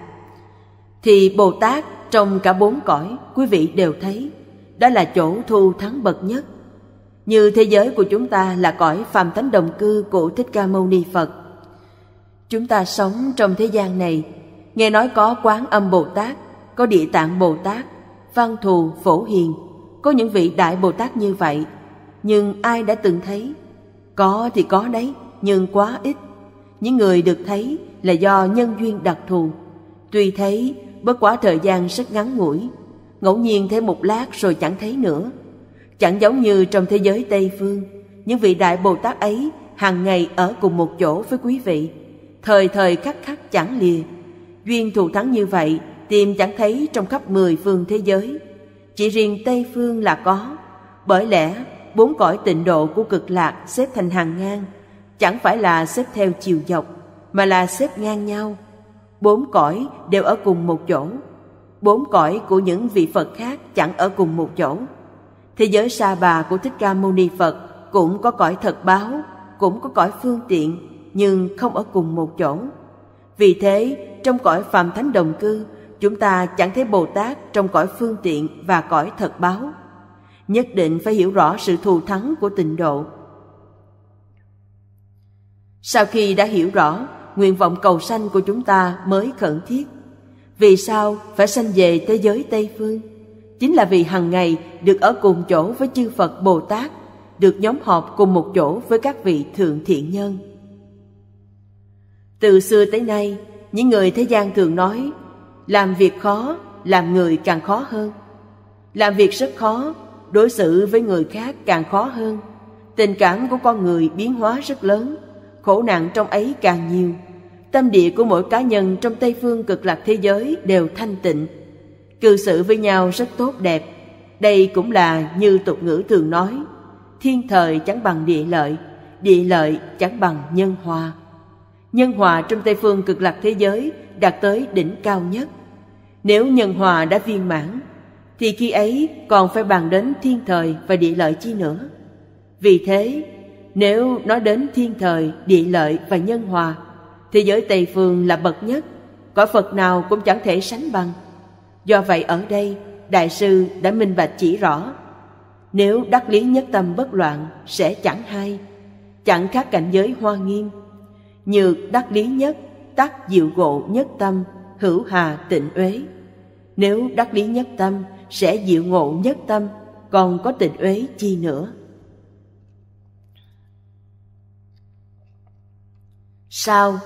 Thì Bồ Tát trong cả bốn cõi quý vị đều thấy đó là chỗ thu thắng bậc nhất như thế giới của chúng ta là cõi phàm tánh đồng cư của thích ca mâu ni phật chúng ta sống trong thế gian này nghe nói có quán âm bồ tát có địa tạng bồ tát văn thù phổ hiền có những vị đại bồ tát như vậy nhưng ai đã từng thấy có thì có đấy nhưng quá ít những người được thấy là do nhân duyên đặc thù tùy thấy bất quá thời gian rất ngắn ngủi ngẫu nhiên thêm một lát rồi chẳng thấy nữa. Chẳng giống như trong thế giới Tây Phương, những vị Đại Bồ Tát ấy hàng ngày ở cùng một chỗ với quý vị, thời thời khắc khắc chẳng lìa. Duyên thù thắng như vậy, tìm chẳng thấy trong khắp mười phương thế giới. Chỉ riêng Tây Phương là có, bởi lẽ bốn cõi tịnh độ của cực lạc xếp thành hàng ngang, chẳng phải là xếp theo chiều dọc, mà là xếp ngang nhau. Bốn cõi đều ở cùng một chỗ bốn cõi của những vị Phật khác chẳng ở cùng một chỗ. Thế giới sa bà của Thích Ca Mâu Ni Phật cũng có cõi thật báo, cũng có cõi phương tiện, nhưng không ở cùng một chỗ. Vì thế, trong cõi phàm thánh đồng cư, chúng ta chẳng thấy Bồ Tát trong cõi phương tiện và cõi thật báo. Nhất định phải hiểu rõ sự thù thắng của tịnh độ. Sau khi đã hiểu rõ, nguyện vọng cầu sanh của chúng ta mới khẩn thiết vì sao phải sanh về thế giới Tây Phương? Chính là vì hằng ngày được ở cùng chỗ với chư Phật Bồ Tát, được nhóm họp cùng một chỗ với các vị thượng thiện nhân. Từ xưa tới nay, những người thế gian thường nói làm việc khó, làm người càng khó hơn. Làm việc rất khó, đối xử với người khác càng khó hơn. Tình cảm của con người biến hóa rất lớn, khổ nạn trong ấy càng nhiều tâm địa của mỗi cá nhân trong Tây phương cực lạc thế giới đều thanh tịnh, cư xử với nhau rất tốt đẹp. Đây cũng là như tục ngữ thường nói, thiên thời chẳng bằng địa lợi, địa lợi chẳng bằng nhân hòa. Nhân hòa trong Tây phương cực lạc thế giới đạt tới đỉnh cao nhất. Nếu nhân hòa đã viên mãn, thì khi ấy còn phải bàn đến thiên thời và địa lợi chi nữa. Vì thế, nếu nói đến thiên thời, địa lợi và nhân hòa thế giới tây phương là bậc nhất cõi phật nào cũng chẳng thể sánh bằng do vậy ở đây đại sư đã minh bạch chỉ rõ nếu đắc lý nhất tâm bất loạn sẽ chẳng hay chẳng khác cảnh giới hoa nghiêm nhược đắc lý nhất tác diệu ngộ nhất tâm hữu hà tịnh uế nếu đắc lý nhất tâm sẽ diệu ngộ nhất tâm còn có tịnh uế chi nữa sao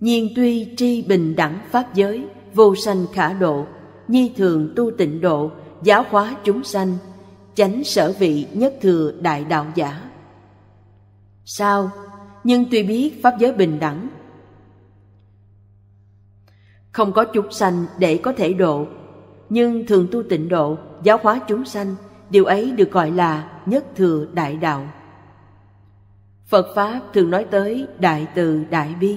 Nhiên tuy tri bình đẳng pháp giới, vô sanh khả độ, nhi thường tu tịnh độ, giáo hóa chúng sanh, chánh sở vị nhất thừa đại đạo giả. Sao? Nhưng tuy biết pháp giới bình đẳng, không có chúng sanh để có thể độ, nhưng thường tu tịnh độ, giáo hóa chúng sanh, điều ấy được gọi là nhất thừa đại đạo. Phật Pháp thường nói tới đại từ đại bi,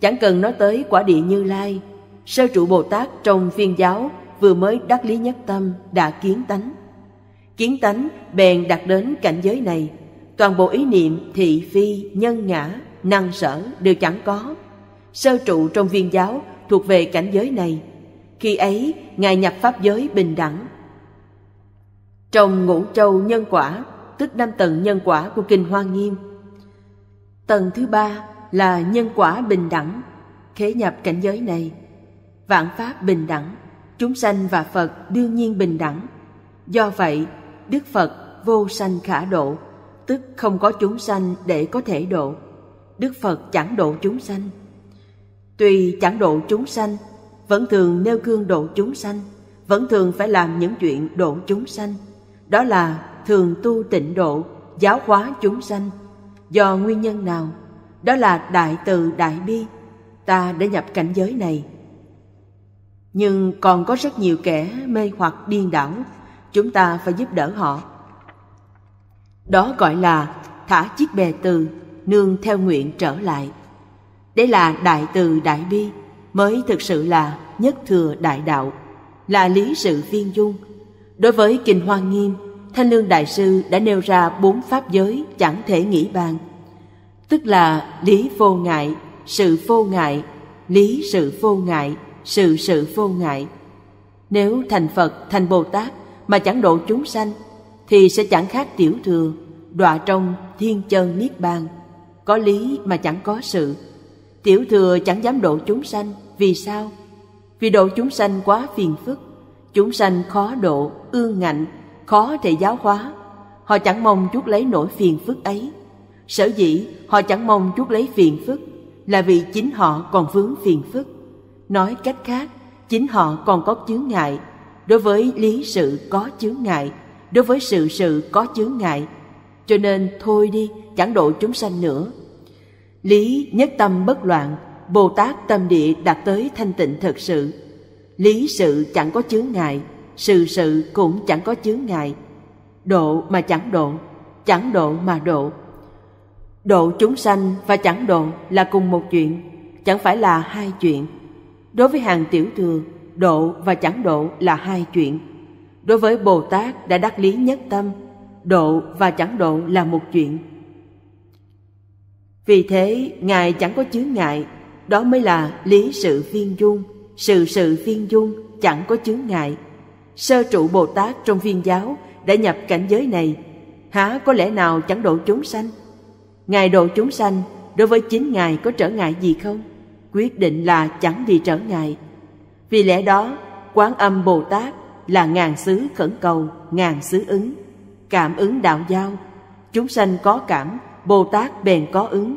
Chẳng cần nói tới quả địa Như Lai, sơ trụ Bồ Tát trong viên giáo vừa mới đắc lý nhất tâm đã kiến tánh. Kiến tánh bèn đạt đến cảnh giới này, toàn bộ ý niệm thị phi, nhân ngã, năng sở đều chẳng có. Sơ trụ trong viên giáo thuộc về cảnh giới này. Khi ấy, Ngài nhập pháp giới bình đẳng. Trong ngũ châu nhân quả, tức năm tầng nhân quả của Kinh Hoa Nghiêm. Tầng thứ ba là nhân quả bình đẳng khế nhập cảnh giới này vạn pháp bình đẳng chúng sanh và phật đương nhiên bình đẳng do vậy đức phật vô sanh khả độ tức không có chúng sanh để có thể độ đức phật chẳng độ chúng sanh tuy chẳng độ chúng sanh vẫn thường nêu gương độ chúng sanh vẫn thường phải làm những chuyện độ chúng sanh đó là thường tu tịnh độ giáo hóa chúng sanh do nguyên nhân nào đó là đại từ đại bi ta đã nhập cảnh giới này nhưng còn có rất nhiều kẻ mê hoặc điên đảo chúng ta phải giúp đỡ họ đó gọi là thả chiếc bè từ nương theo nguyện trở lại đây là đại từ đại bi mới thực sự là nhất thừa đại đạo là lý sự viên dung đối với kinh hoa nghiêm thanh lương đại sư đã nêu ra bốn pháp giới chẳng thể nghĩ bàn tức là lý vô ngại sự vô ngại lý sự vô ngại sự sự vô ngại nếu thành phật thành bồ tát mà chẳng độ chúng sanh thì sẽ chẳng khác tiểu thừa đọa trong thiên chân niết bàn có lý mà chẳng có sự tiểu thừa chẳng dám độ chúng sanh vì sao vì độ chúng sanh quá phiền phức chúng sanh khó độ ương ngạnh khó thể giáo hóa họ chẳng mong chút lấy nỗi phiền phức ấy sở dĩ họ chẳng mong chút lấy phiền phức là vì chính họ còn vướng phiền phức nói cách khác chính họ còn có chướng ngại đối với lý sự có chướng ngại đối với sự sự có chướng ngại cho nên thôi đi chẳng độ chúng sanh nữa lý nhất tâm bất loạn bồ tát tâm địa đạt tới thanh tịnh thật sự lý sự chẳng có chướng ngại sự sự cũng chẳng có chướng ngại độ mà chẳng độ chẳng độ mà độ độ chúng sanh và chẳng độ là cùng một chuyện chẳng phải là hai chuyện đối với hàng tiểu thừa độ và chẳng độ là hai chuyện đối với bồ tát đã đắc lý nhất tâm độ và chẳng độ là một chuyện vì thế ngài chẳng có chướng ngại đó mới là lý sự viên dung sự sự viên dung chẳng có chướng ngại sơ trụ bồ tát trong viên giáo đã nhập cảnh giới này há có lẽ nào chẳng độ chúng sanh ngài độ chúng sanh đối với chính ngài có trở ngại gì không quyết định là chẳng gì trở ngại vì lẽ đó quán âm bồ tát là ngàn xứ khẩn cầu ngàn xứ ứng cảm ứng đạo giao chúng sanh có cảm bồ tát bèn có ứng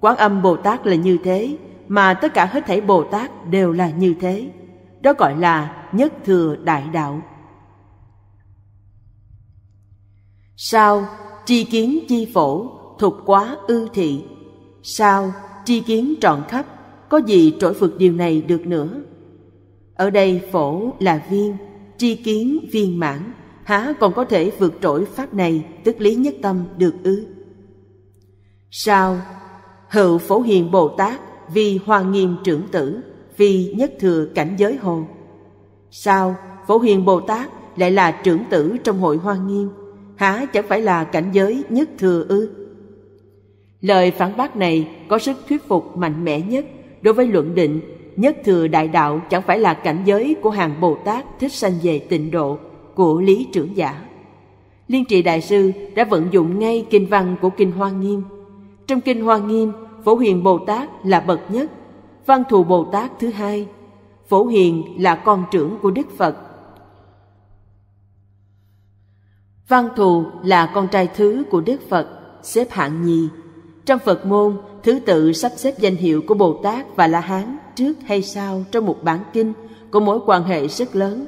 quán âm bồ tát là như thế mà tất cả hết thảy bồ tát đều là như thế đó gọi là nhất thừa đại đạo sao chi kiến chi phổ thục quá ư thị sao tri kiến trọn khắp có gì trỗi vượt điều này được nữa ở đây phổ là viên tri kiến viên mãn há còn có thể vượt trội pháp này tức lý nhất tâm được ư sao hữu phổ hiền bồ tát vì hoa nghiêm trưởng tử vì nhất thừa cảnh giới hồ sao phổ hiền bồ tát lại là trưởng tử trong hội hoa nghiêm há chẳng phải là cảnh giới nhất thừa ư Lời phản bác này có sức thuyết phục mạnh mẽ nhất đối với luận định nhất thừa đại đạo chẳng phải là cảnh giới của hàng Bồ Tát thích sanh về tịnh độ của Lý Trưởng Giả. Liên Trị Đại Sư đã vận dụng ngay kinh văn của Kinh Hoa Nghiêm. Trong Kinh Hoa Nghiêm, Phổ Hiền Bồ Tát là bậc nhất, Văn Thù Bồ Tát thứ hai, Phổ Hiền là con trưởng của Đức Phật. Văn Thù là con trai thứ của Đức Phật, xếp hạng nhì trong Phật môn, thứ tự sắp xếp danh hiệu của Bồ Tát và La Hán trước hay sau trong một bản kinh có mối quan hệ rất lớn.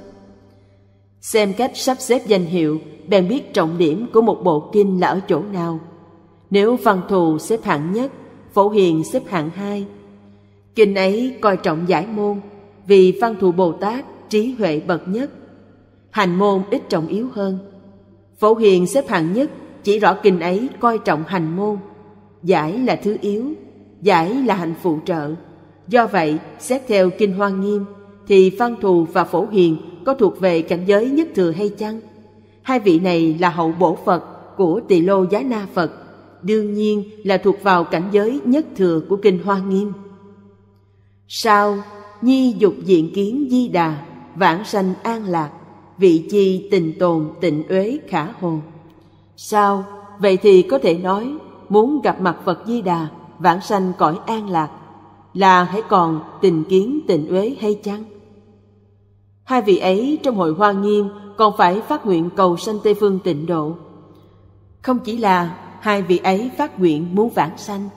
Xem cách sắp xếp danh hiệu, bèn biết trọng điểm của một bộ kinh là ở chỗ nào. Nếu văn thù xếp hạng nhất, phổ hiền xếp hạng hai. Kinh ấy coi trọng giải môn, vì văn thù Bồ Tát trí huệ bậc nhất. Hành môn ít trọng yếu hơn. Phổ hiền xếp hạng nhất chỉ rõ kinh ấy coi trọng hành môn giải là thứ yếu giải là hành phụ trợ do vậy xét theo kinh hoa nghiêm thì văn thù và phổ hiền có thuộc về cảnh giới nhất thừa hay chăng hai vị này là hậu bổ phật của tỳ lô giá na phật đương nhiên là thuộc vào cảnh giới nhất thừa của kinh hoa nghiêm sao nhi dục diện kiến di đà vãng sanh an lạc vị chi tình tồn tịnh uế khả hồ sao vậy thì có thể nói muốn gặp mặt Phật Di Đà, vãng sanh cõi an lạc, là hãy còn tình kiến tình uế hay chăng? Hai vị ấy trong hội hoa nghiêm còn phải phát nguyện cầu sanh Tây Phương tịnh độ. Không chỉ là hai vị ấy phát nguyện muốn vãng sanh,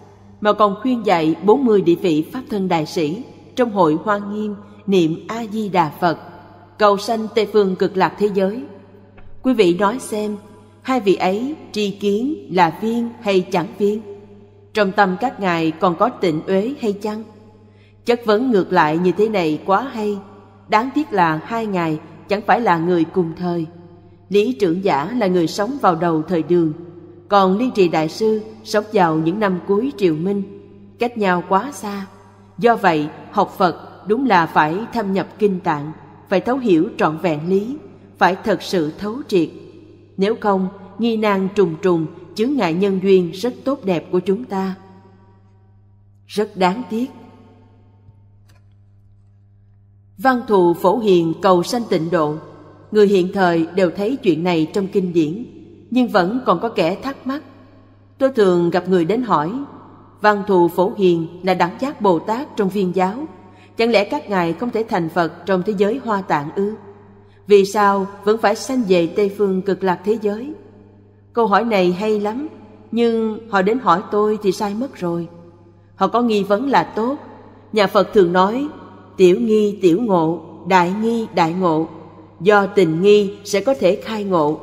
mà còn khuyên dạy 40 địa vị Pháp thân đại sĩ trong hội hoa nghiêm niệm A-di-đà Phật, cầu sanh Tây Phương cực lạc thế giới. Quý vị nói xem hai vị ấy tri kiến là viên hay chẳng viên trong tâm các ngài còn có tịnh uế hay chăng chất vấn ngược lại như thế này quá hay đáng tiếc là hai ngài chẳng phải là người cùng thời lý trưởng giả là người sống vào đầu thời đường còn liên trì đại sư sống vào những năm cuối triều minh cách nhau quá xa do vậy học phật đúng là phải thâm nhập kinh tạng phải thấu hiểu trọn vẹn lý phải thật sự thấu triệt nếu không nghi nan trùng trùng chướng ngại nhân duyên rất tốt đẹp của chúng ta rất đáng tiếc văn thù phổ hiền cầu sanh tịnh độ người hiện thời đều thấy chuyện này trong kinh điển nhưng vẫn còn có kẻ thắc mắc tôi thường gặp người đến hỏi văn thù phổ hiền là đẳng giác bồ tát trong viên giáo chẳng lẽ các ngài không thể thành phật trong thế giới hoa tạng ư vì sao vẫn phải sanh về Tây phương cực lạc thế giới? Câu hỏi này hay lắm, nhưng họ đến hỏi tôi thì sai mất rồi. Họ có nghi vấn là tốt. Nhà Phật thường nói, tiểu nghi tiểu ngộ, đại nghi đại ngộ. Do tình nghi sẽ có thể khai ngộ.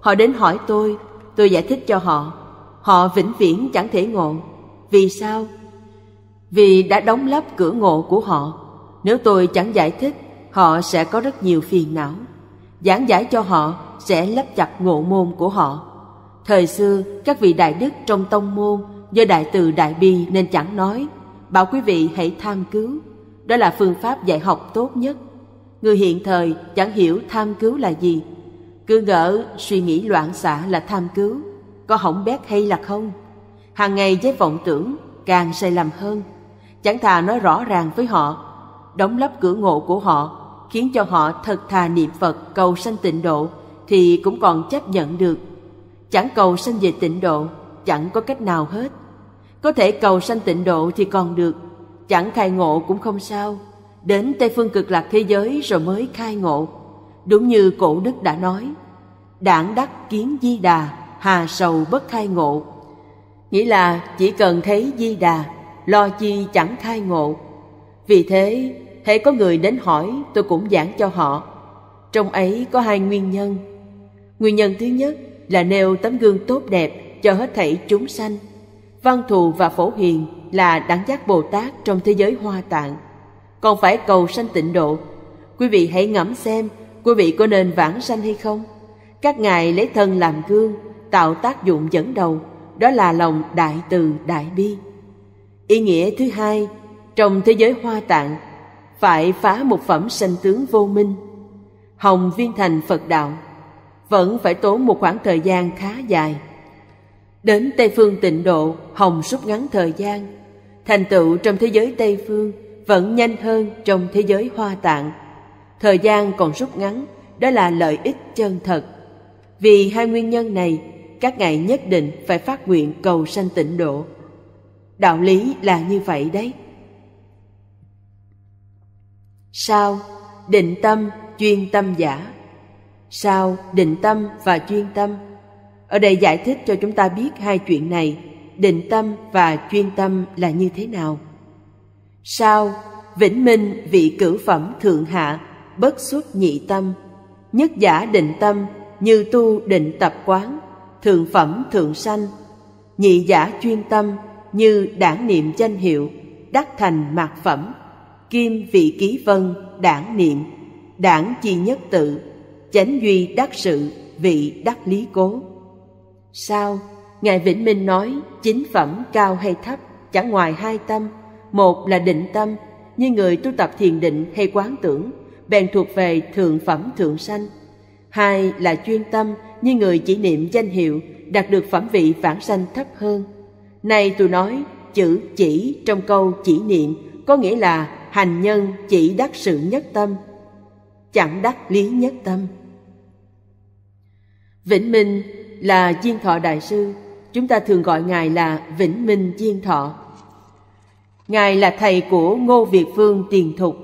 Họ đến hỏi tôi, tôi giải thích cho họ. Họ vĩnh viễn chẳng thể ngộ. Vì sao? Vì đã đóng lắp cửa ngộ của họ. Nếu tôi chẳng giải thích họ sẽ có rất nhiều phiền não giảng giải cho họ sẽ lấp chặt ngộ môn của họ thời xưa các vị đại đức trong tông môn do đại từ đại bi nên chẳng nói bảo quý vị hãy tham cứu đó là phương pháp dạy học tốt nhất người hiện thời chẳng hiểu tham cứu là gì cứ ngỡ suy nghĩ loạn xạ là tham cứu có hỏng bét hay là không hàng ngày với vọng tưởng càng sai lầm hơn chẳng thà nói rõ ràng với họ đóng lấp cửa ngộ của họ khiến cho họ thật thà niệm Phật cầu sanh tịnh độ thì cũng còn chấp nhận được. Chẳng cầu sanh về tịnh độ, chẳng có cách nào hết. Có thể cầu sanh tịnh độ thì còn được, chẳng khai ngộ cũng không sao. Đến Tây phương cực lạc thế giới rồi mới khai ngộ. Đúng như cổ đức đã nói, đảng đắc kiến di đà, hà sầu bất khai ngộ. Nghĩa là chỉ cần thấy di đà, lo chi chẳng khai ngộ. Vì thế, hễ có người đến hỏi tôi cũng giảng cho họ trong ấy có hai nguyên nhân nguyên nhân thứ nhất là nêu tấm gương tốt đẹp cho hết thảy chúng sanh văn thù và phổ hiền là đẳng giác bồ tát trong thế giới hoa tạng còn phải cầu sanh tịnh độ quý vị hãy ngẫm xem quý vị có nên vãng sanh hay không các ngài lấy thân làm gương tạo tác dụng dẫn đầu đó là lòng đại từ đại bi ý nghĩa thứ hai trong thế giới hoa tạng phải phá một phẩm sanh tướng vô minh hồng viên thành phật đạo vẫn phải tốn một khoảng thời gian khá dài đến tây phương tịnh độ hồng rút ngắn thời gian thành tựu trong thế giới tây phương vẫn nhanh hơn trong thế giới hoa tạng thời gian còn rút ngắn đó là lợi ích chân thật vì hai nguyên nhân này các ngài nhất định phải phát nguyện cầu sanh tịnh độ đạo lý là như vậy đấy sao định tâm chuyên tâm giả sao định tâm và chuyên tâm ở đây giải thích cho chúng ta biết hai chuyện này định tâm và chuyên tâm là như thế nào sao vĩnh minh vị cử phẩm thượng hạ bất xuất nhị tâm nhất giả định tâm như tu định tập quán thượng phẩm thượng sanh nhị giả chuyên tâm như đảng niệm danh hiệu đắc thành mạc phẩm kim vị ký vân đảng niệm đảng chi nhất tự chánh duy đắc sự vị đắc lý cố sao ngài vĩnh minh nói chính phẩm cao hay thấp chẳng ngoài hai tâm một là định tâm như người tu tập thiền định hay quán tưởng bèn thuộc về thượng phẩm thượng sanh hai là chuyên tâm như người chỉ niệm danh hiệu đạt được phẩm vị vãng sanh thấp hơn nay tôi nói chữ chỉ trong câu chỉ niệm có nghĩa là hành nhân chỉ đắc sự nhất tâm chẳng đắc lý nhất tâm vĩnh minh là viên thọ đại sư chúng ta thường gọi ngài là vĩnh minh viên thọ ngài là thầy của ngô việt phương tiền thục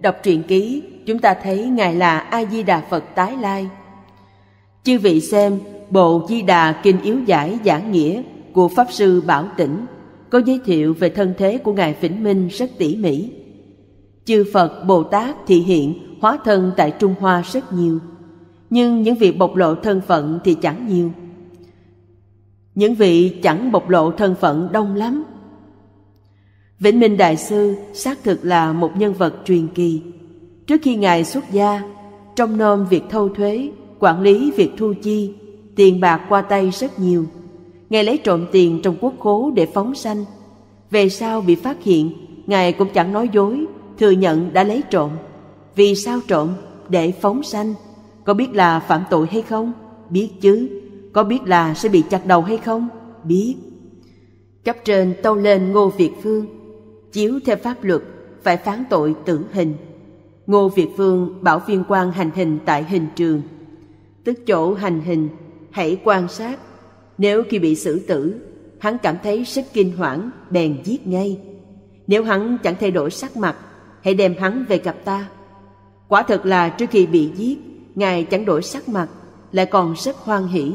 đọc truyện ký chúng ta thấy ngài là a di đà phật tái lai chư vị xem bộ di đà kinh yếu giải giảng nghĩa của pháp sư bảo tĩnh có giới thiệu về thân thế của ngài vĩnh minh rất tỉ mỉ chư phật bồ tát thị hiện hóa thân tại trung hoa rất nhiều nhưng những vị bộc lộ thân phận thì chẳng nhiều những vị chẳng bộc lộ thân phận đông lắm vĩnh minh đại sư xác thực là một nhân vật truyền kỳ trước khi ngài xuất gia trong nom việc thâu thuế quản lý việc thu chi tiền bạc qua tay rất nhiều ngài lấy trộm tiền trong quốc khố để phóng sanh về sau bị phát hiện ngài cũng chẳng nói dối thừa nhận đã lấy trộm vì sao trộm để phóng sanh có biết là phạm tội hay không biết chứ có biết là sẽ bị chặt đầu hay không biết cấp trên tâu lên ngô việt phương chiếu theo pháp luật phải phán tội tử hình ngô việt phương bảo viên quan hành hình tại hình trường tức chỗ hành hình hãy quan sát nếu khi bị xử tử hắn cảm thấy sức kinh hoảng bèn giết ngay nếu hắn chẳng thay đổi sắc mặt hãy đem hắn về gặp ta quả thật là trước khi bị giết ngài chẳng đổi sắc mặt lại còn rất hoan hỷ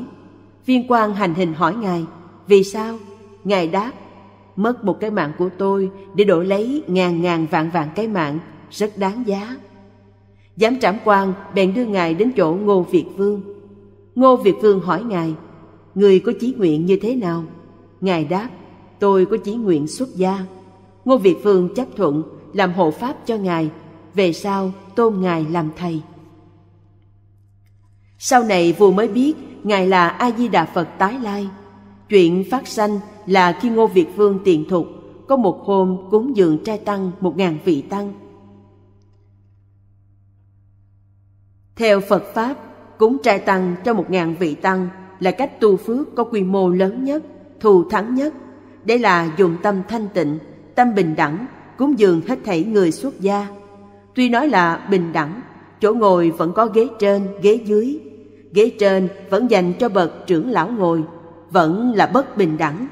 viên quan hành hình hỏi ngài vì sao ngài đáp mất một cái mạng của tôi để đổi lấy ngàn ngàn vạn vạn cái mạng rất đáng giá giám trảm quan bèn đưa ngài đến chỗ ngô việt vương ngô việt vương hỏi ngài người có chí nguyện như thế nào ngài đáp tôi có chí nguyện xuất gia ngô việt vương chấp thuận làm hộ pháp cho ngài về sau tôn ngài làm thầy sau này vua mới biết ngài là a di đà phật tái lai chuyện phát sanh là khi ngô việt vương tiền thục có một hôm cúng dường trai tăng một ngàn vị tăng theo phật pháp cúng trai tăng cho một ngàn vị tăng là cách tu phước có quy mô lớn nhất thù thắng nhất để là dùng tâm thanh tịnh tâm bình đẳng cúng dường hết thảy người xuất gia. Tuy nói là bình đẳng, chỗ ngồi vẫn có ghế trên, ghế dưới. Ghế trên vẫn dành cho bậc trưởng lão ngồi, vẫn là bất bình đẳng.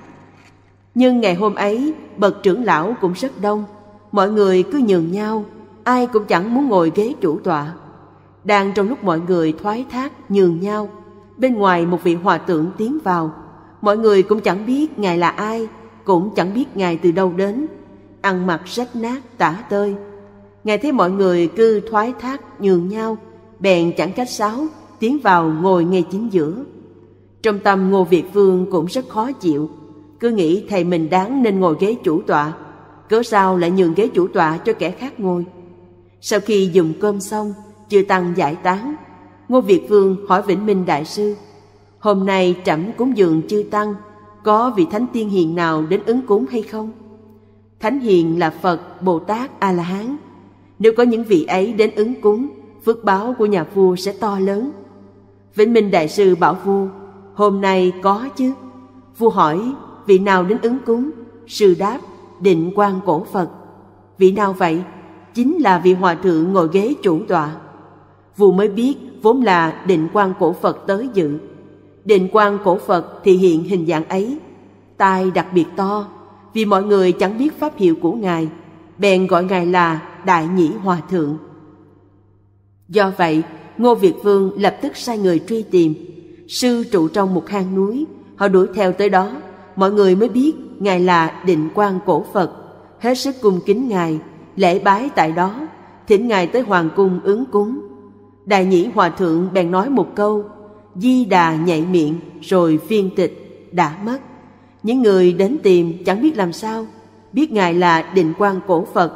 Nhưng ngày hôm ấy, bậc trưởng lão cũng rất đông, mọi người cứ nhường nhau, ai cũng chẳng muốn ngồi ghế chủ tọa. Đang trong lúc mọi người thoái thác nhường nhau, bên ngoài một vị hòa thượng tiến vào, mọi người cũng chẳng biết ngài là ai, cũng chẳng biết ngài từ đâu đến, ăn mặc rách nát tả tơi. Ngài thấy mọi người cứ thoái thác nhường nhau, bèn chẳng cách sáo, tiến vào ngồi ngay chính giữa. Trong tâm Ngô Việt Vương cũng rất khó chịu, cứ nghĩ thầy mình đáng nên ngồi ghế chủ tọa, cớ sao lại nhường ghế chủ tọa cho kẻ khác ngồi. Sau khi dùng cơm xong, chư tăng giải tán, Ngô Việt Vương hỏi Vĩnh Minh Đại Sư, hôm nay trẫm cúng dường chư tăng, có vị thánh tiên hiền nào đến ứng cúng hay không? Thánh hiền là Phật, Bồ Tát, A-la-hán. Nếu có những vị ấy đến ứng cúng, phước báo của nhà vua sẽ to lớn. Vĩnh Minh Đại sư bảo vua, hôm nay có chứ. Vua hỏi, vị nào đến ứng cúng? Sư đáp, định quan cổ Phật. Vị nào vậy? Chính là vị hòa thượng ngồi ghế chủ tọa. Vua mới biết vốn là định quan cổ Phật tới dự. Định quan cổ Phật thì hiện hình dạng ấy, tai đặc biệt to, vì mọi người chẳng biết pháp hiệu của ngài bèn gọi ngài là đại nhĩ hòa thượng do vậy ngô việt vương lập tức sai người truy tìm sư trụ trong một hang núi họ đuổi theo tới đó mọi người mới biết ngài là định quan cổ phật hết sức cung kính ngài lễ bái tại đó thỉnh ngài tới hoàng cung ứng cúng đại nhĩ hòa thượng bèn nói một câu di đà nhạy miệng rồi phiên tịch đã mất những người đến tìm chẳng biết làm sao biết ngài là định quan cổ phật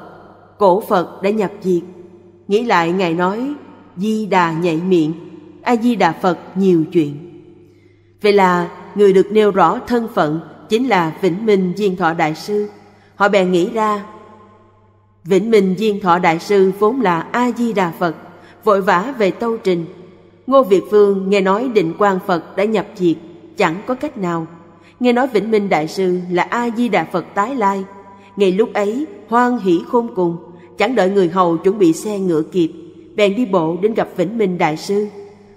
cổ phật đã nhập diệt nghĩ lại ngài nói di đà nhạy miệng a di đà phật nhiều chuyện vậy là người được nêu rõ thân phận chính là vĩnh minh diên thọ đại sư họ bèn nghĩ ra vĩnh minh diên thọ đại sư vốn là a di đà phật vội vã về tâu trình ngô việt phương nghe nói định quan phật đã nhập diệt chẳng có cách nào nghe nói Vĩnh Minh Đại Sư là A-di-đà Phật tái lai. ngày lúc ấy, hoan hỷ khôn cùng, chẳng đợi người hầu chuẩn bị xe ngựa kịp, bèn đi bộ đến gặp Vĩnh Minh Đại Sư.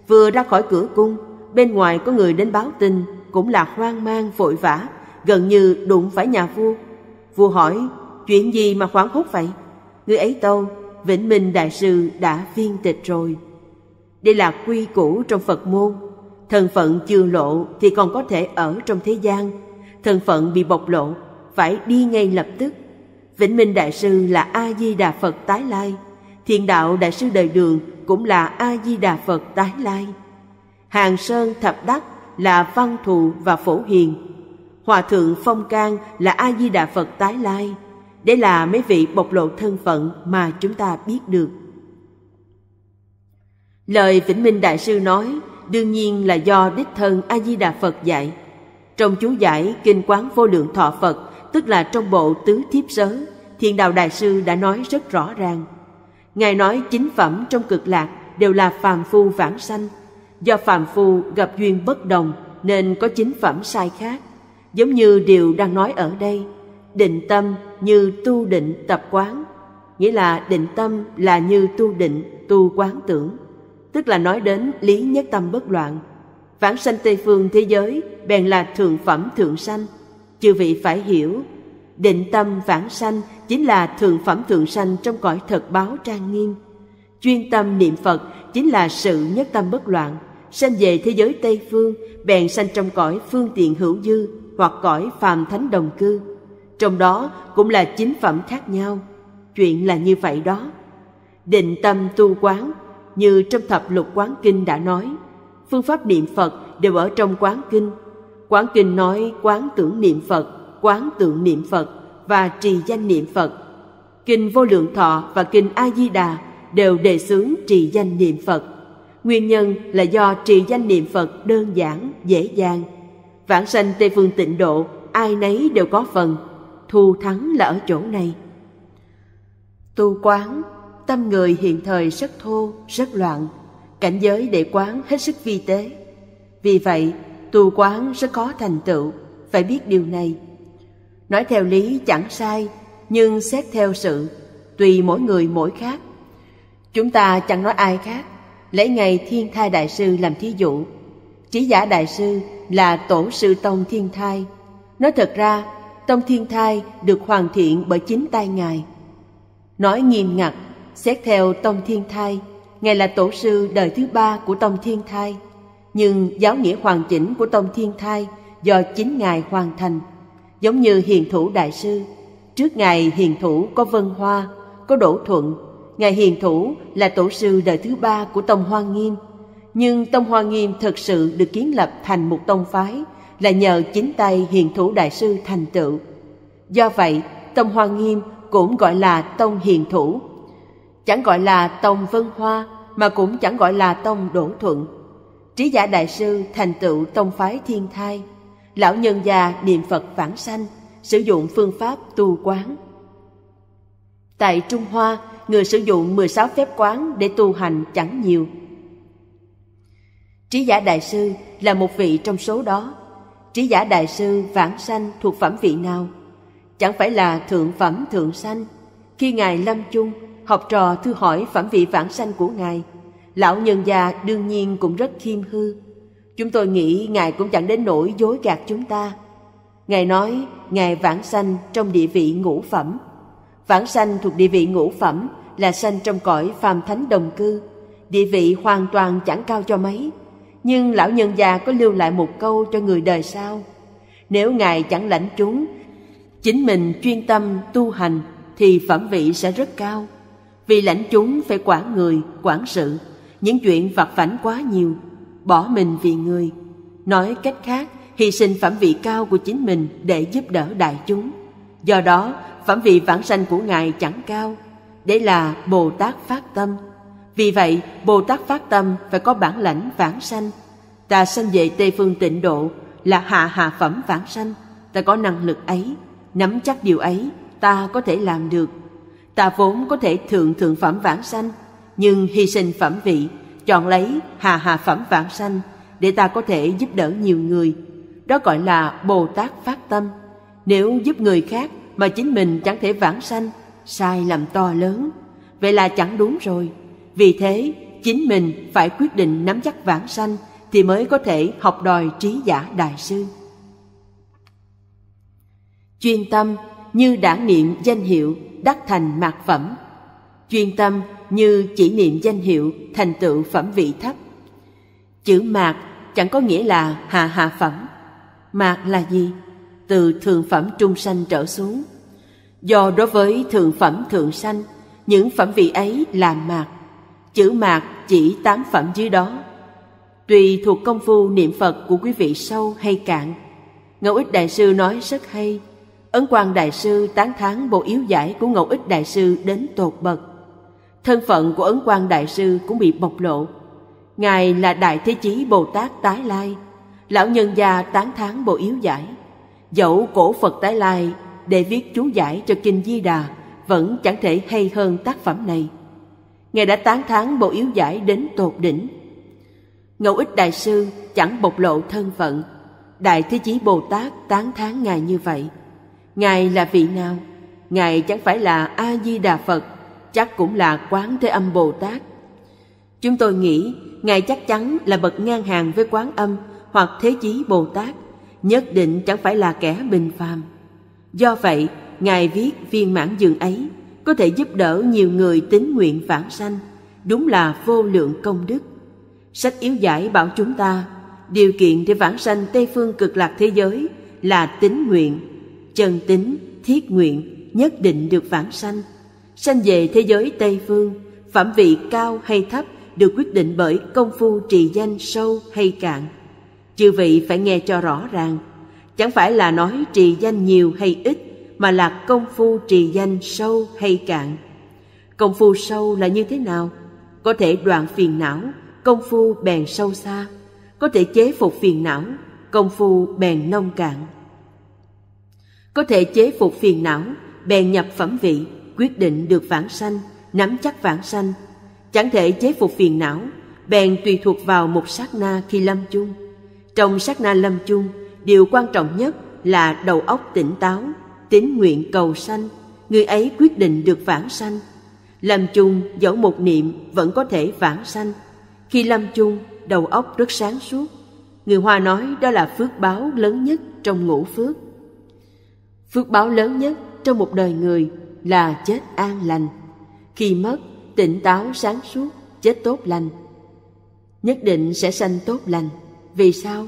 Vừa ra khỏi cửa cung, bên ngoài có người đến báo tin, cũng là hoang mang vội vã, gần như đụng phải nhà vua. Vua hỏi, chuyện gì mà hoảng hốt vậy? Người ấy tâu, Vĩnh Minh Đại Sư đã viên tịch rồi. Đây là quy củ trong Phật môn, thân phận chưa lộ thì còn có thể ở trong thế gian thân phận bị bộc lộ phải đi ngay lập tức vĩnh minh đại sư là a di đà phật tái lai thiền đạo đại sư đời đường cũng là a di đà phật tái lai hàng sơn thập đắc là văn thù và phổ hiền hòa thượng phong can là a di đà phật tái lai để là mấy vị bộc lộ thân phận mà chúng ta biết được lời vĩnh minh đại sư nói đương nhiên là do đích thân A Di Đà Phật dạy. Trong chú giải Kinh Quán Vô Lượng Thọ Phật, tức là trong bộ tứ thiếp sớ, Thiền Đạo Đại sư đã nói rất rõ ràng. Ngài nói chính phẩm trong cực lạc đều là phàm phu vãng sanh, do phàm phu gặp duyên bất đồng nên có chính phẩm sai khác, giống như điều đang nói ở đây, định tâm như tu định tập quán, nghĩa là định tâm là như tu định tu quán tưởng tức là nói đến lý nhất tâm bất loạn. Vãng sanh Tây phương thế giới bèn là thượng phẩm thượng sanh. Chư vị phải hiểu, định tâm vãng sanh chính là thượng phẩm thượng sanh trong cõi thật báo trang nghiêm. Chuyên tâm niệm Phật chính là sự nhất tâm bất loạn, sanh về thế giới Tây phương bèn sanh trong cõi phương tiện hữu dư hoặc cõi phàm thánh đồng cư. Trong đó cũng là chính phẩm khác nhau. Chuyện là như vậy đó. Định tâm tu quán như trong thập lục quán kinh đã nói phương pháp niệm phật đều ở trong quán kinh quán kinh nói quán tưởng niệm phật quán tượng niệm phật và trì danh niệm phật kinh vô lượng thọ và kinh a di đà đều đề xướng trì danh niệm phật nguyên nhân là do trì danh niệm phật đơn giản dễ dàng vãng sanh tây phương tịnh độ ai nấy đều có phần thu thắng là ở chỗ này tu quán tâm người hiện thời rất thô, rất loạn, cảnh giới để quán hết sức vi tế. Vì vậy, tu quán rất có thành tựu, phải biết điều này. Nói theo lý chẳng sai, nhưng xét theo sự, tùy mỗi người mỗi khác. Chúng ta chẳng nói ai khác, lấy ngày Thiên Thai Đại Sư làm thí dụ. Chỉ giả Đại Sư là tổ sư Tông Thiên Thai. Nói thật ra, Tông Thiên Thai được hoàn thiện bởi chính tay Ngài. Nói nghiêm ngặt Xét theo Tông Thiên Thai, Ngài là tổ sư đời thứ ba của Tông Thiên Thai, nhưng giáo nghĩa hoàn chỉnh của Tông Thiên Thai do chính Ngài hoàn thành, giống như Hiền Thủ Đại Sư. Trước Ngài Hiền Thủ có Vân Hoa, có Đỗ Thuận, Ngài Hiền Thủ là tổ sư đời thứ ba của Tông Hoa Nghiêm. Nhưng Tông Hoa Nghiêm thực sự được kiến lập thành một tông phái là nhờ chính tay Hiền Thủ Đại Sư thành tựu. Do vậy, Tông Hoa Nghiêm cũng gọi là Tông Hiền Thủ chẳng gọi là tông vân hoa mà cũng chẳng gọi là tông đổ thuận trí giả đại sư thành tựu tông phái thiên thai lão nhân già niệm phật vãng sanh sử dụng phương pháp tu quán tại trung hoa người sử dụng 16 phép quán để tu hành chẳng nhiều trí giả đại sư là một vị trong số đó trí giả đại sư vãng sanh thuộc phẩm vị nào chẳng phải là thượng phẩm thượng sanh khi ngài lâm chung học trò thư hỏi phẩm vị vãng sanh của ngài lão nhân già đương nhiên cũng rất khiêm hư chúng tôi nghĩ ngài cũng chẳng đến nỗi dối gạt chúng ta ngài nói ngài vãng sanh trong địa vị ngũ phẩm vãng sanh thuộc địa vị ngũ phẩm là sanh trong cõi phàm thánh đồng cư địa vị hoàn toàn chẳng cao cho mấy nhưng lão nhân già có lưu lại một câu cho người đời sau nếu ngài chẳng lãnh chúng chính mình chuyên tâm tu hành thì phẩm vị sẽ rất cao vì lãnh chúng phải quản người quản sự những chuyện vặt vãnh quá nhiều bỏ mình vì người nói cách khác hy sinh phẩm vị cao của chính mình để giúp đỡ đại chúng do đó phẩm vị vãng sanh của ngài chẳng cao đấy là bồ tát phát tâm vì vậy bồ tát phát tâm phải có bản lãnh vãng sanh ta sanh về tây phương tịnh độ là hạ hạ phẩm vãng sanh ta có năng lực ấy nắm chắc điều ấy ta có thể làm được ta vốn có thể thượng thượng phẩm vãng sanh nhưng hy sinh phẩm vị chọn lấy hà hà phẩm vãng sanh để ta có thể giúp đỡ nhiều người đó gọi là bồ tát phát tâm nếu giúp người khác mà chính mình chẳng thể vãng sanh sai lầm to lớn vậy là chẳng đúng rồi vì thế chính mình phải quyết định nắm chắc vãng sanh thì mới có thể học đòi trí giả đại sư chuyên tâm như đã niệm danh hiệu đắc thành mạt phẩm chuyên tâm như chỉ niệm danh hiệu thành tựu phẩm vị thấp chữ mạt chẳng có nghĩa là hạ hạ phẩm mạt là gì từ thượng phẩm trung sanh trở xuống do đối với thượng phẩm thượng sanh những phẩm vị ấy là mạt chữ mạt chỉ tám phẩm dưới đó tùy thuộc công phu niệm phật của quý vị sâu hay cạn ngẫu ích đại sư nói rất hay Ấn Quang Đại Sư tán thán bộ yếu giải của Ngẫu Ích Đại Sư đến tột bậc. Thân phận của Ấn Quang Đại Sư cũng bị bộc lộ. Ngài là Đại Thế Chí Bồ Tát Tái Lai. Lão nhân gia tán thán bộ yếu giải. Dẫu cổ Phật Tái Lai để viết chú giải cho Kinh Di Đà vẫn chẳng thể hay hơn tác phẩm này. Ngài đã tán thán bộ yếu giải đến tột đỉnh. Ngẫu Ích Đại Sư chẳng bộc lộ thân phận. Đại Thế Chí Bồ Tát tán thán Ngài như vậy – ngài là vị nào ngài chẳng phải là a di đà phật chắc cũng là quán thế âm bồ tát chúng tôi nghĩ ngài chắc chắn là bậc ngang hàng với quán âm hoặc thế chí bồ tát nhất định chẳng phải là kẻ bình phàm do vậy ngài viết viên mãn dường ấy có thể giúp đỡ nhiều người tín nguyện vãng sanh đúng là vô lượng công đức sách yếu giải bảo chúng ta điều kiện để vãng sanh tây phương cực lạc thế giới là tín nguyện chân tính thiết nguyện nhất định được vãng sanh sanh về thế giới tây phương phẩm vị cao hay thấp được quyết định bởi công phu trì danh sâu hay cạn chư vị phải nghe cho rõ ràng chẳng phải là nói trì danh nhiều hay ít mà là công phu trì danh sâu hay cạn công phu sâu là như thế nào có thể đoạn phiền não công phu bèn sâu xa có thể chế phục phiền não công phu bèn nông cạn có thể chế phục phiền não bèn nhập phẩm vị quyết định được vãng sanh nắm chắc vãng sanh chẳng thể chế phục phiền não bèn tùy thuộc vào một sát na khi lâm chung trong sát na lâm chung điều quan trọng nhất là đầu óc tỉnh táo tín nguyện cầu sanh người ấy quyết định được vãng sanh lâm chung dẫu một niệm vẫn có thể vãng sanh khi lâm chung đầu óc rất sáng suốt người hoa nói đó là phước báo lớn nhất trong ngũ phước phước báo lớn nhất trong một đời người là chết an lành khi mất tỉnh táo sáng suốt chết tốt lành nhất định sẽ sanh tốt lành vì sao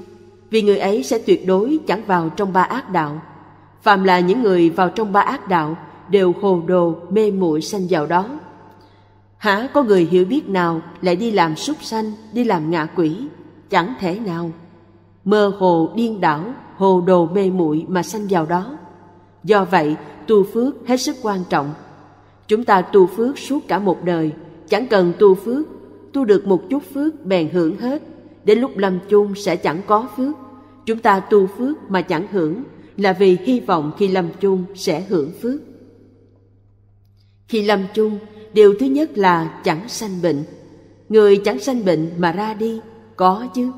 vì người ấy sẽ tuyệt đối chẳng vào trong ba ác đạo phàm là những người vào trong ba ác đạo đều hồ đồ mê muội sanh vào đó hả có người hiểu biết nào lại đi làm súc sanh đi làm ngạ quỷ chẳng thể nào mơ hồ điên đảo hồ đồ mê muội mà sanh vào đó do vậy tu phước hết sức quan trọng chúng ta tu phước suốt cả một đời chẳng cần tu phước tu được một chút phước bèn hưởng hết đến lúc lâm chung sẽ chẳng có phước chúng ta tu phước mà chẳng hưởng là vì hy vọng khi lâm chung sẽ hưởng phước khi lâm chung điều thứ nhất là chẳng sanh bệnh người chẳng sanh bệnh mà ra đi có chứ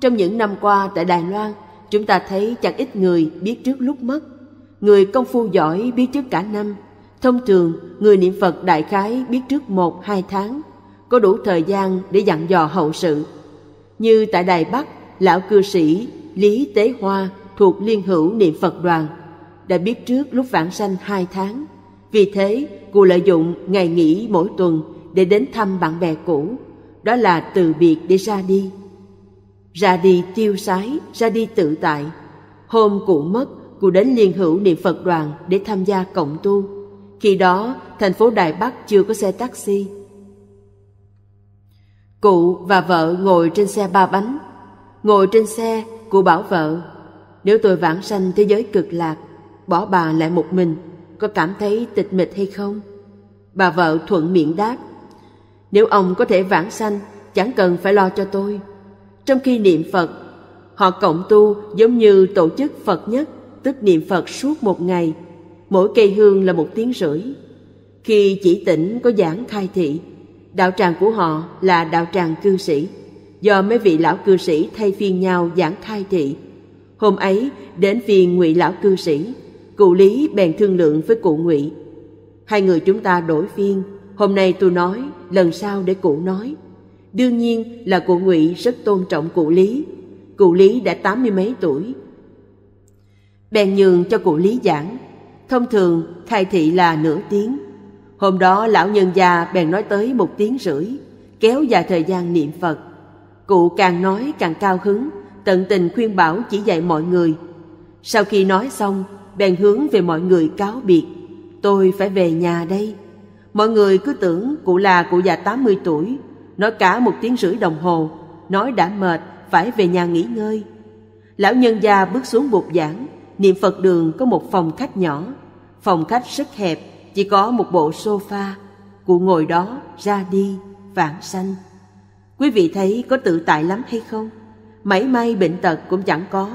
trong những năm qua tại đài loan chúng ta thấy chẳng ít người biết trước lúc mất Người công phu giỏi biết trước cả năm. Thông thường, người niệm Phật đại khái biết trước một hai tháng, có đủ thời gian để dặn dò hậu sự. Như tại Đài Bắc, lão cư sĩ Lý Tế Hoa thuộc Liên hữu niệm Phật đoàn đã biết trước lúc vãng sanh hai tháng. Vì thế, cụ lợi dụng ngày nghỉ mỗi tuần để đến thăm bạn bè cũ. Đó là từ biệt để ra đi. Ra đi tiêu sái, ra đi tự tại. Hôm cụ mất, cô đến Liên Hữu Niệm Phật Đoàn để tham gia cộng tu. Khi đó, thành phố Đài Bắc chưa có xe taxi. Cụ và vợ ngồi trên xe ba bánh. Ngồi trên xe, cụ bảo vợ, nếu tôi vãng sanh thế giới cực lạc, bỏ bà lại một mình, có cảm thấy tịch mịch hay không? Bà vợ thuận miệng đáp, nếu ông có thể vãng sanh, chẳng cần phải lo cho tôi. Trong khi niệm Phật, họ cộng tu giống như tổ chức Phật nhất tức niệm Phật suốt một ngày, mỗi cây hương là một tiếng rưỡi. Khi chỉ tỉnh có giảng khai thị, đạo tràng của họ là đạo tràng cư sĩ, do mấy vị lão cư sĩ thay phiên nhau giảng khai thị. Hôm ấy đến phiên ngụy lão cư sĩ, cụ Lý bèn thương lượng với cụ Ngụy. Hai người chúng ta đổi phiên, hôm nay tôi nói, lần sau để cụ nói. Đương nhiên là cụ Ngụy rất tôn trọng cụ Lý. Cụ Lý đã tám mươi mấy tuổi, bèn nhường cho cụ lý giảng thông thường khai thị là nửa tiếng hôm đó lão nhân gia bèn nói tới một tiếng rưỡi kéo dài thời gian niệm phật cụ càng nói càng cao hứng tận tình khuyên bảo chỉ dạy mọi người sau khi nói xong bèn hướng về mọi người cáo biệt tôi phải về nhà đây mọi người cứ tưởng cụ là cụ già 80 tuổi nói cả một tiếng rưỡi đồng hồ nói đã mệt phải về nhà nghỉ ngơi lão nhân gia bước xuống bục giảng niệm phật đường có một phòng khách nhỏ phòng khách rất hẹp chỉ có một bộ sofa cụ ngồi đó ra đi vãng sanh quý vị thấy có tự tại lắm hay không mảy may bệnh tật cũng chẳng có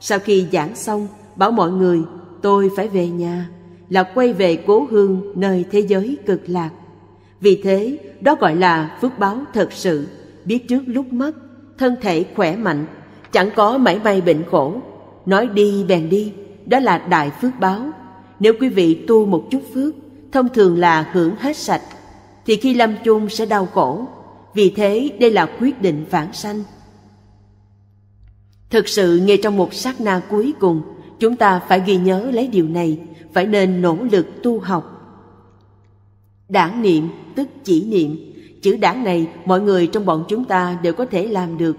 sau khi giảng xong bảo mọi người tôi phải về nhà là quay về cố hương nơi thế giới cực lạc vì thế đó gọi là phước báo thật sự biết trước lúc mất thân thể khỏe mạnh chẳng có mảy may bệnh khổ Nói đi bèn đi, đó là đại phước báo. Nếu quý vị tu một chút phước, thông thường là hưởng hết sạch, thì khi lâm chung sẽ đau khổ. Vì thế đây là quyết định vãng sanh. Thực sự ngay trong một sát na cuối cùng, chúng ta phải ghi nhớ lấy điều này, phải nên nỗ lực tu học. Đảng niệm tức chỉ niệm, chữ đảng này mọi người trong bọn chúng ta đều có thể làm được.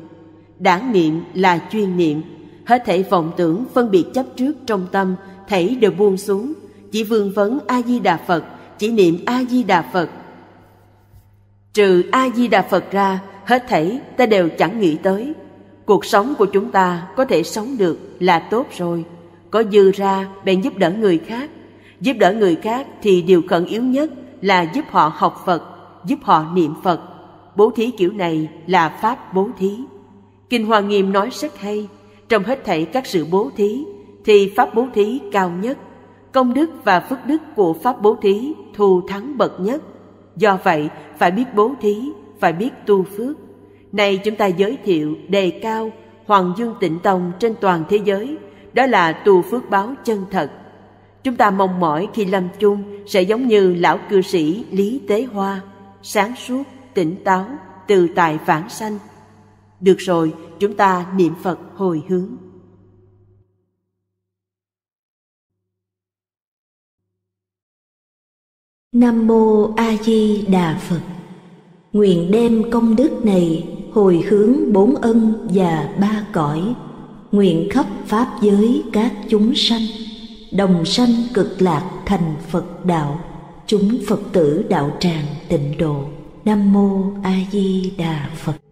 Đảng niệm là chuyên niệm, hết thảy vọng tưởng phân biệt chấp trước trong tâm thảy đều buông xuống chỉ vương vấn a di đà phật chỉ niệm a di đà phật trừ a di đà phật ra hết thảy ta đều chẳng nghĩ tới cuộc sống của chúng ta có thể sống được là tốt rồi có dư ra bèn giúp đỡ người khác giúp đỡ người khác thì điều khẩn yếu nhất là giúp họ học phật giúp họ niệm phật bố thí kiểu này là pháp bố thí kinh hoa nghiêm nói rất hay trong hết thảy các sự bố thí thì pháp bố thí cao nhất công đức và phước đức của pháp bố thí thù thắng bậc nhất do vậy phải biết bố thí phải biết tu phước này chúng ta giới thiệu đề cao hoàng dương tịnh tông trên toàn thế giới đó là tu phước báo chân thật chúng ta mong mỏi khi lâm chung sẽ giống như lão cư sĩ lý tế hoa sáng suốt tỉnh táo từ tài phản sanh được rồi, chúng ta niệm Phật hồi hướng. Nam mô A Di Đà Phật. Nguyện đem công đức này hồi hướng bốn ân và ba cõi, nguyện khắp pháp giới các chúng sanh, đồng sanh cực lạc thành Phật đạo, chúng Phật tử đạo tràng tịnh độ. Nam mô A Di Đà Phật.